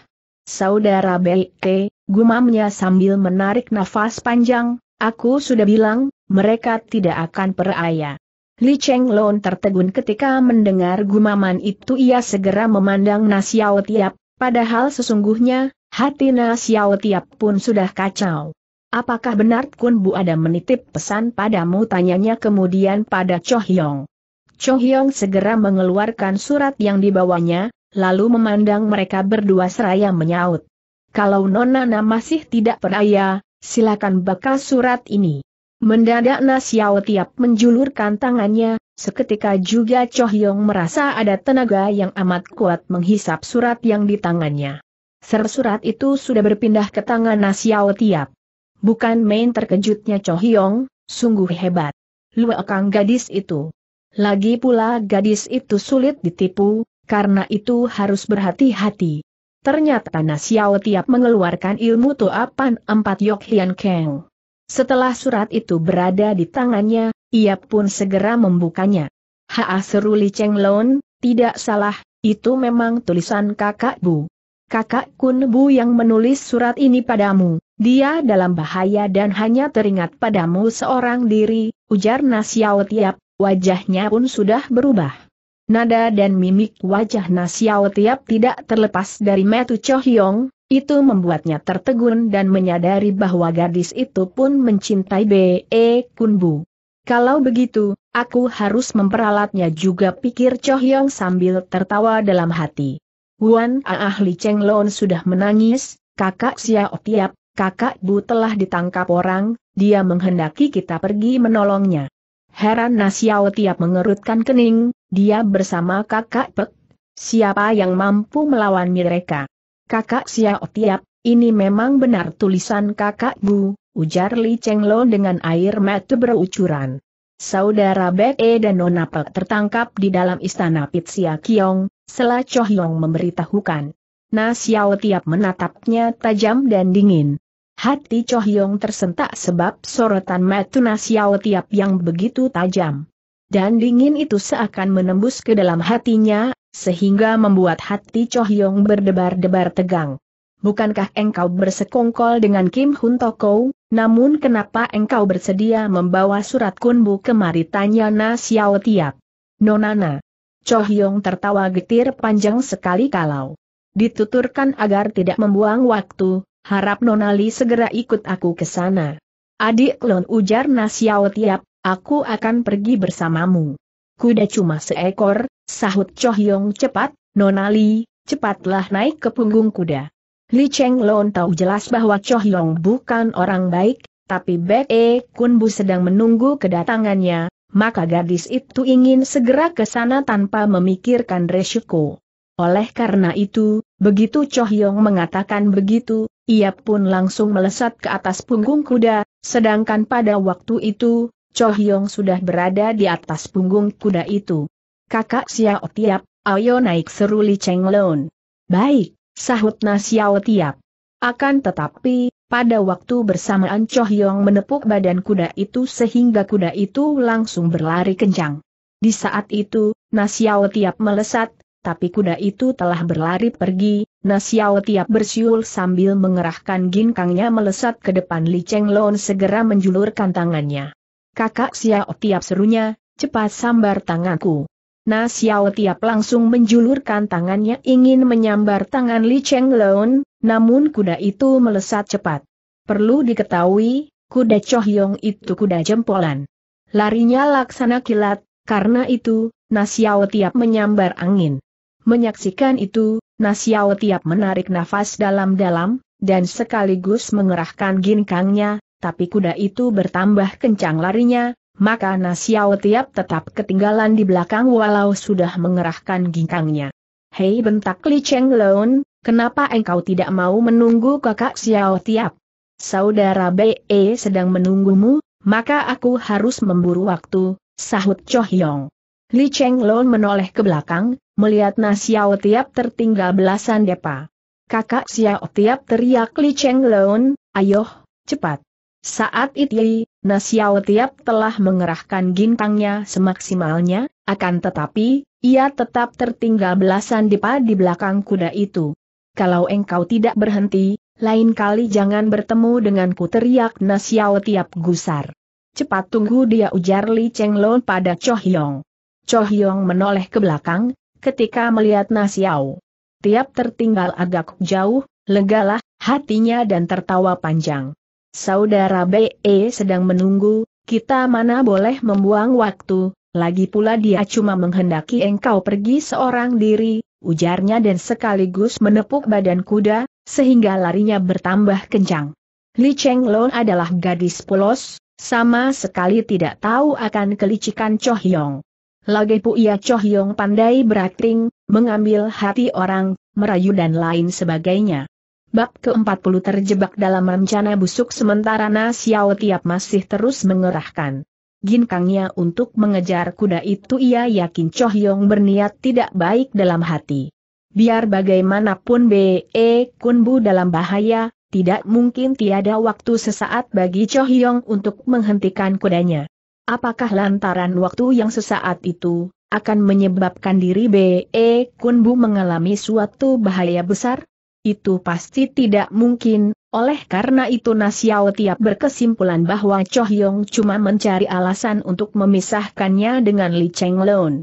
Saudara B.E., gumamnya sambil menarik nafas panjang, Aku sudah bilang, mereka tidak akan peraya. Li Cheng Lon tertegun ketika mendengar gumaman itu ia segera memandang Nasiao Tiap, padahal sesungguhnya, hati Nasiao Tiap pun sudah kacau. Apakah benar Kun Bu ada menitip pesan padamu tanyanya kemudian pada Cho Hyong. Cho Hyong segera mengeluarkan surat yang dibawanya, lalu memandang mereka berdua seraya menyaut. Kalau Nona Na masih tidak peraya silakan bakal surat ini. Mendadak Nasiao tiap menjulurkan tangannya, seketika juga Cho Hyong merasa ada tenaga yang amat kuat menghisap surat yang di tangannya. Ser surat itu sudah berpindah ke tangan Nasiao tiap. Bukan main terkejutnya Cho Hyong, sungguh hebat. Luakang gadis itu. Lagi pula gadis itu sulit ditipu, karena itu harus berhati-hati. Ternyata Nasiao tiap mengeluarkan ilmu toapan empat Yok Hian Keng. Setelah surat itu berada di tangannya, ia pun segera membukanya. Haa seru Li Cheng Lon, tidak salah, itu memang tulisan kakak Bu. Kakak Kun Bu yang menulis surat ini padamu, dia dalam bahaya dan hanya teringat padamu seorang diri, ujar Nasiao Tiap, wajahnya pun sudah berubah. Nada dan mimik wajah Nasiao Tiap tidak terlepas dari Metu Cho Hyong, itu membuatnya tertegun dan menyadari bahwa gadis itu pun mencintai B.E. Kunbu. Kalau begitu, aku harus memperalatnya juga pikir Cho Hyong sambil tertawa dalam hati. Wan ahli Cheng Lon sudah menangis, kakak Xiao Tiap, kakak Bu telah ditangkap orang, dia menghendaki kita pergi menolongnya. Heran Nasiao Tiap mengerutkan kening, dia bersama kakak Pek. Siapa yang mampu melawan mereka? Kakak Xiao Tiap, ini memang benar tulisan kakak Bu, ujar Li Chenglong dengan air mata berucuran. Saudara Bek E dan Nona Pek tertangkap di dalam istana Pitsia Kiong, Sela Chohyong memberitahukan. Nasiao Tiap menatapnya tajam dan dingin. Hati Choh Yong tersentak sebab sorotan Matuna Xiao Tiap yang begitu tajam. Dan dingin itu seakan menembus ke dalam hatinya, sehingga membuat hati Choh Yong berdebar-debar tegang. Bukankah engkau bersekongkol dengan Kim Hun Toko, namun kenapa engkau bersedia membawa surat kunbu kemari tanya Na Xiao Tiap? Nonana. Choh Yong tertawa getir panjang sekali kalau dituturkan agar tidak membuang waktu, harap Nonali segera ikut aku ke sana. Adik Lon ujar Nasiao Tiap, aku akan pergi bersamamu. Kuda cuma seekor, sahut Chohyong cepat, Nonali, cepatlah naik ke punggung kuda. Li Cheng Lon tahu jelas bahwa Chohyong bukan orang baik, tapi Bek E Kunbu sedang menunggu kedatangannya, maka gadis itu ingin segera ke sana tanpa memikirkan resiko. Oleh karena itu, begitu Chohyong mengatakan begitu, ia pun langsung melesat ke atas punggung kuda, sedangkan pada waktu itu, Cho Hyong sudah berada di atas punggung kuda itu. Kakak Xiao Tiap, ayo naik seru Li Cheng Lun. Baik, sahut Na Xiao Tiap. Akan tetapi, pada waktu bersamaan Cho Hyong menepuk badan kuda itu sehingga kuda itu langsung berlari kencang. Di saat itu, Na Xiao Tiap melesat, tapi kuda itu telah berlari pergi, Nasiao tiap bersiul sambil mengerahkan ginkangnya melesat ke depan Li Cheng Lon segera menjulurkan tangannya. Kakak Xiao tiap serunya, cepat sambar tanganku. Nasiao Tiap langsung menjulurkan tangannya ingin menyambar tangan Li Cheng Lon, namun kuda itu melesat cepat. Perlu diketahui, kuda Choh Yong itu kuda jempolan. Larinya laksana kilat, karena itu, Nasiao Tiap menyambar angin. Menyaksikan itu, Nasiao tiap menarik nafas dalam-dalam, dan sekaligus mengerahkan ginkangnya, tapi kuda itu bertambah kencang larinya, maka Nasiao tiap tetap ketinggalan di belakang walau sudah mengerahkan ginkangnya. Hei bentak Li Cheng Lon, kenapa engkau tidak mau menunggu kakak Xiao tiap? Saudara BE sedang menunggumu, maka aku harus memburu waktu, sahut Cho Hyong. Li Cheng Lon menoleh ke belakang, melihat Nasiao Tiap tertinggal belasan depa. Kakak Xiao Tiap teriak Li Cheng Leon, ayoh, cepat. Saat itu, Nasiao Tiap telah mengerahkan gintangnya semaksimalnya, akan tetapi, ia tetap tertinggal belasan depa di belakang kuda itu. Kalau engkau tidak berhenti, lain kali jangan bertemu denganku teriak Nasiao Tiap gusar. Cepat tunggu dia ujar Li Cheng Leon pada Cho Hyong. Cho Hyong menoleh ke belakang, ketika melihat Nasiau. Tiap tertinggal agak jauh, legalah hatinya dan tertawa panjang. Saudara BE sedang menunggu, kita mana boleh membuang waktu, lagi pula dia cuma menghendaki engkau pergi seorang diri, ujarnya dan sekaligus menepuk badan kuda, sehingga larinya bertambah kencang. Li Cheng Lon adalah gadis polos, sama sekali tidak tahu akan kelicikan Cho Hyong. Lagi Puia Chohyong pandai berakting, mengambil hati orang, merayu dan lain sebagainya. Bab ke-40 terjebak dalam rencana busuk sementara Na Xiao Tiap masih terus mengerahkan ginkangnya untuk mengejar kuda itu ia yakin Chohyong berniat tidak baik dalam hati. Biar bagaimanapun B.E. Kunbu dalam bahaya, tidak mungkin tiada waktu sesaat bagi Chohyong untuk menghentikan kudanya. Apakah lantaran waktu yang sesaat itu, akan menyebabkan diri B.E. Kunbu mengalami suatu bahaya besar? Itu pasti tidak mungkin, oleh karena itu Nasiao tiap berkesimpulan bahwa Cho Hyong cuma mencari alasan untuk memisahkannya dengan Li Cheng Lon.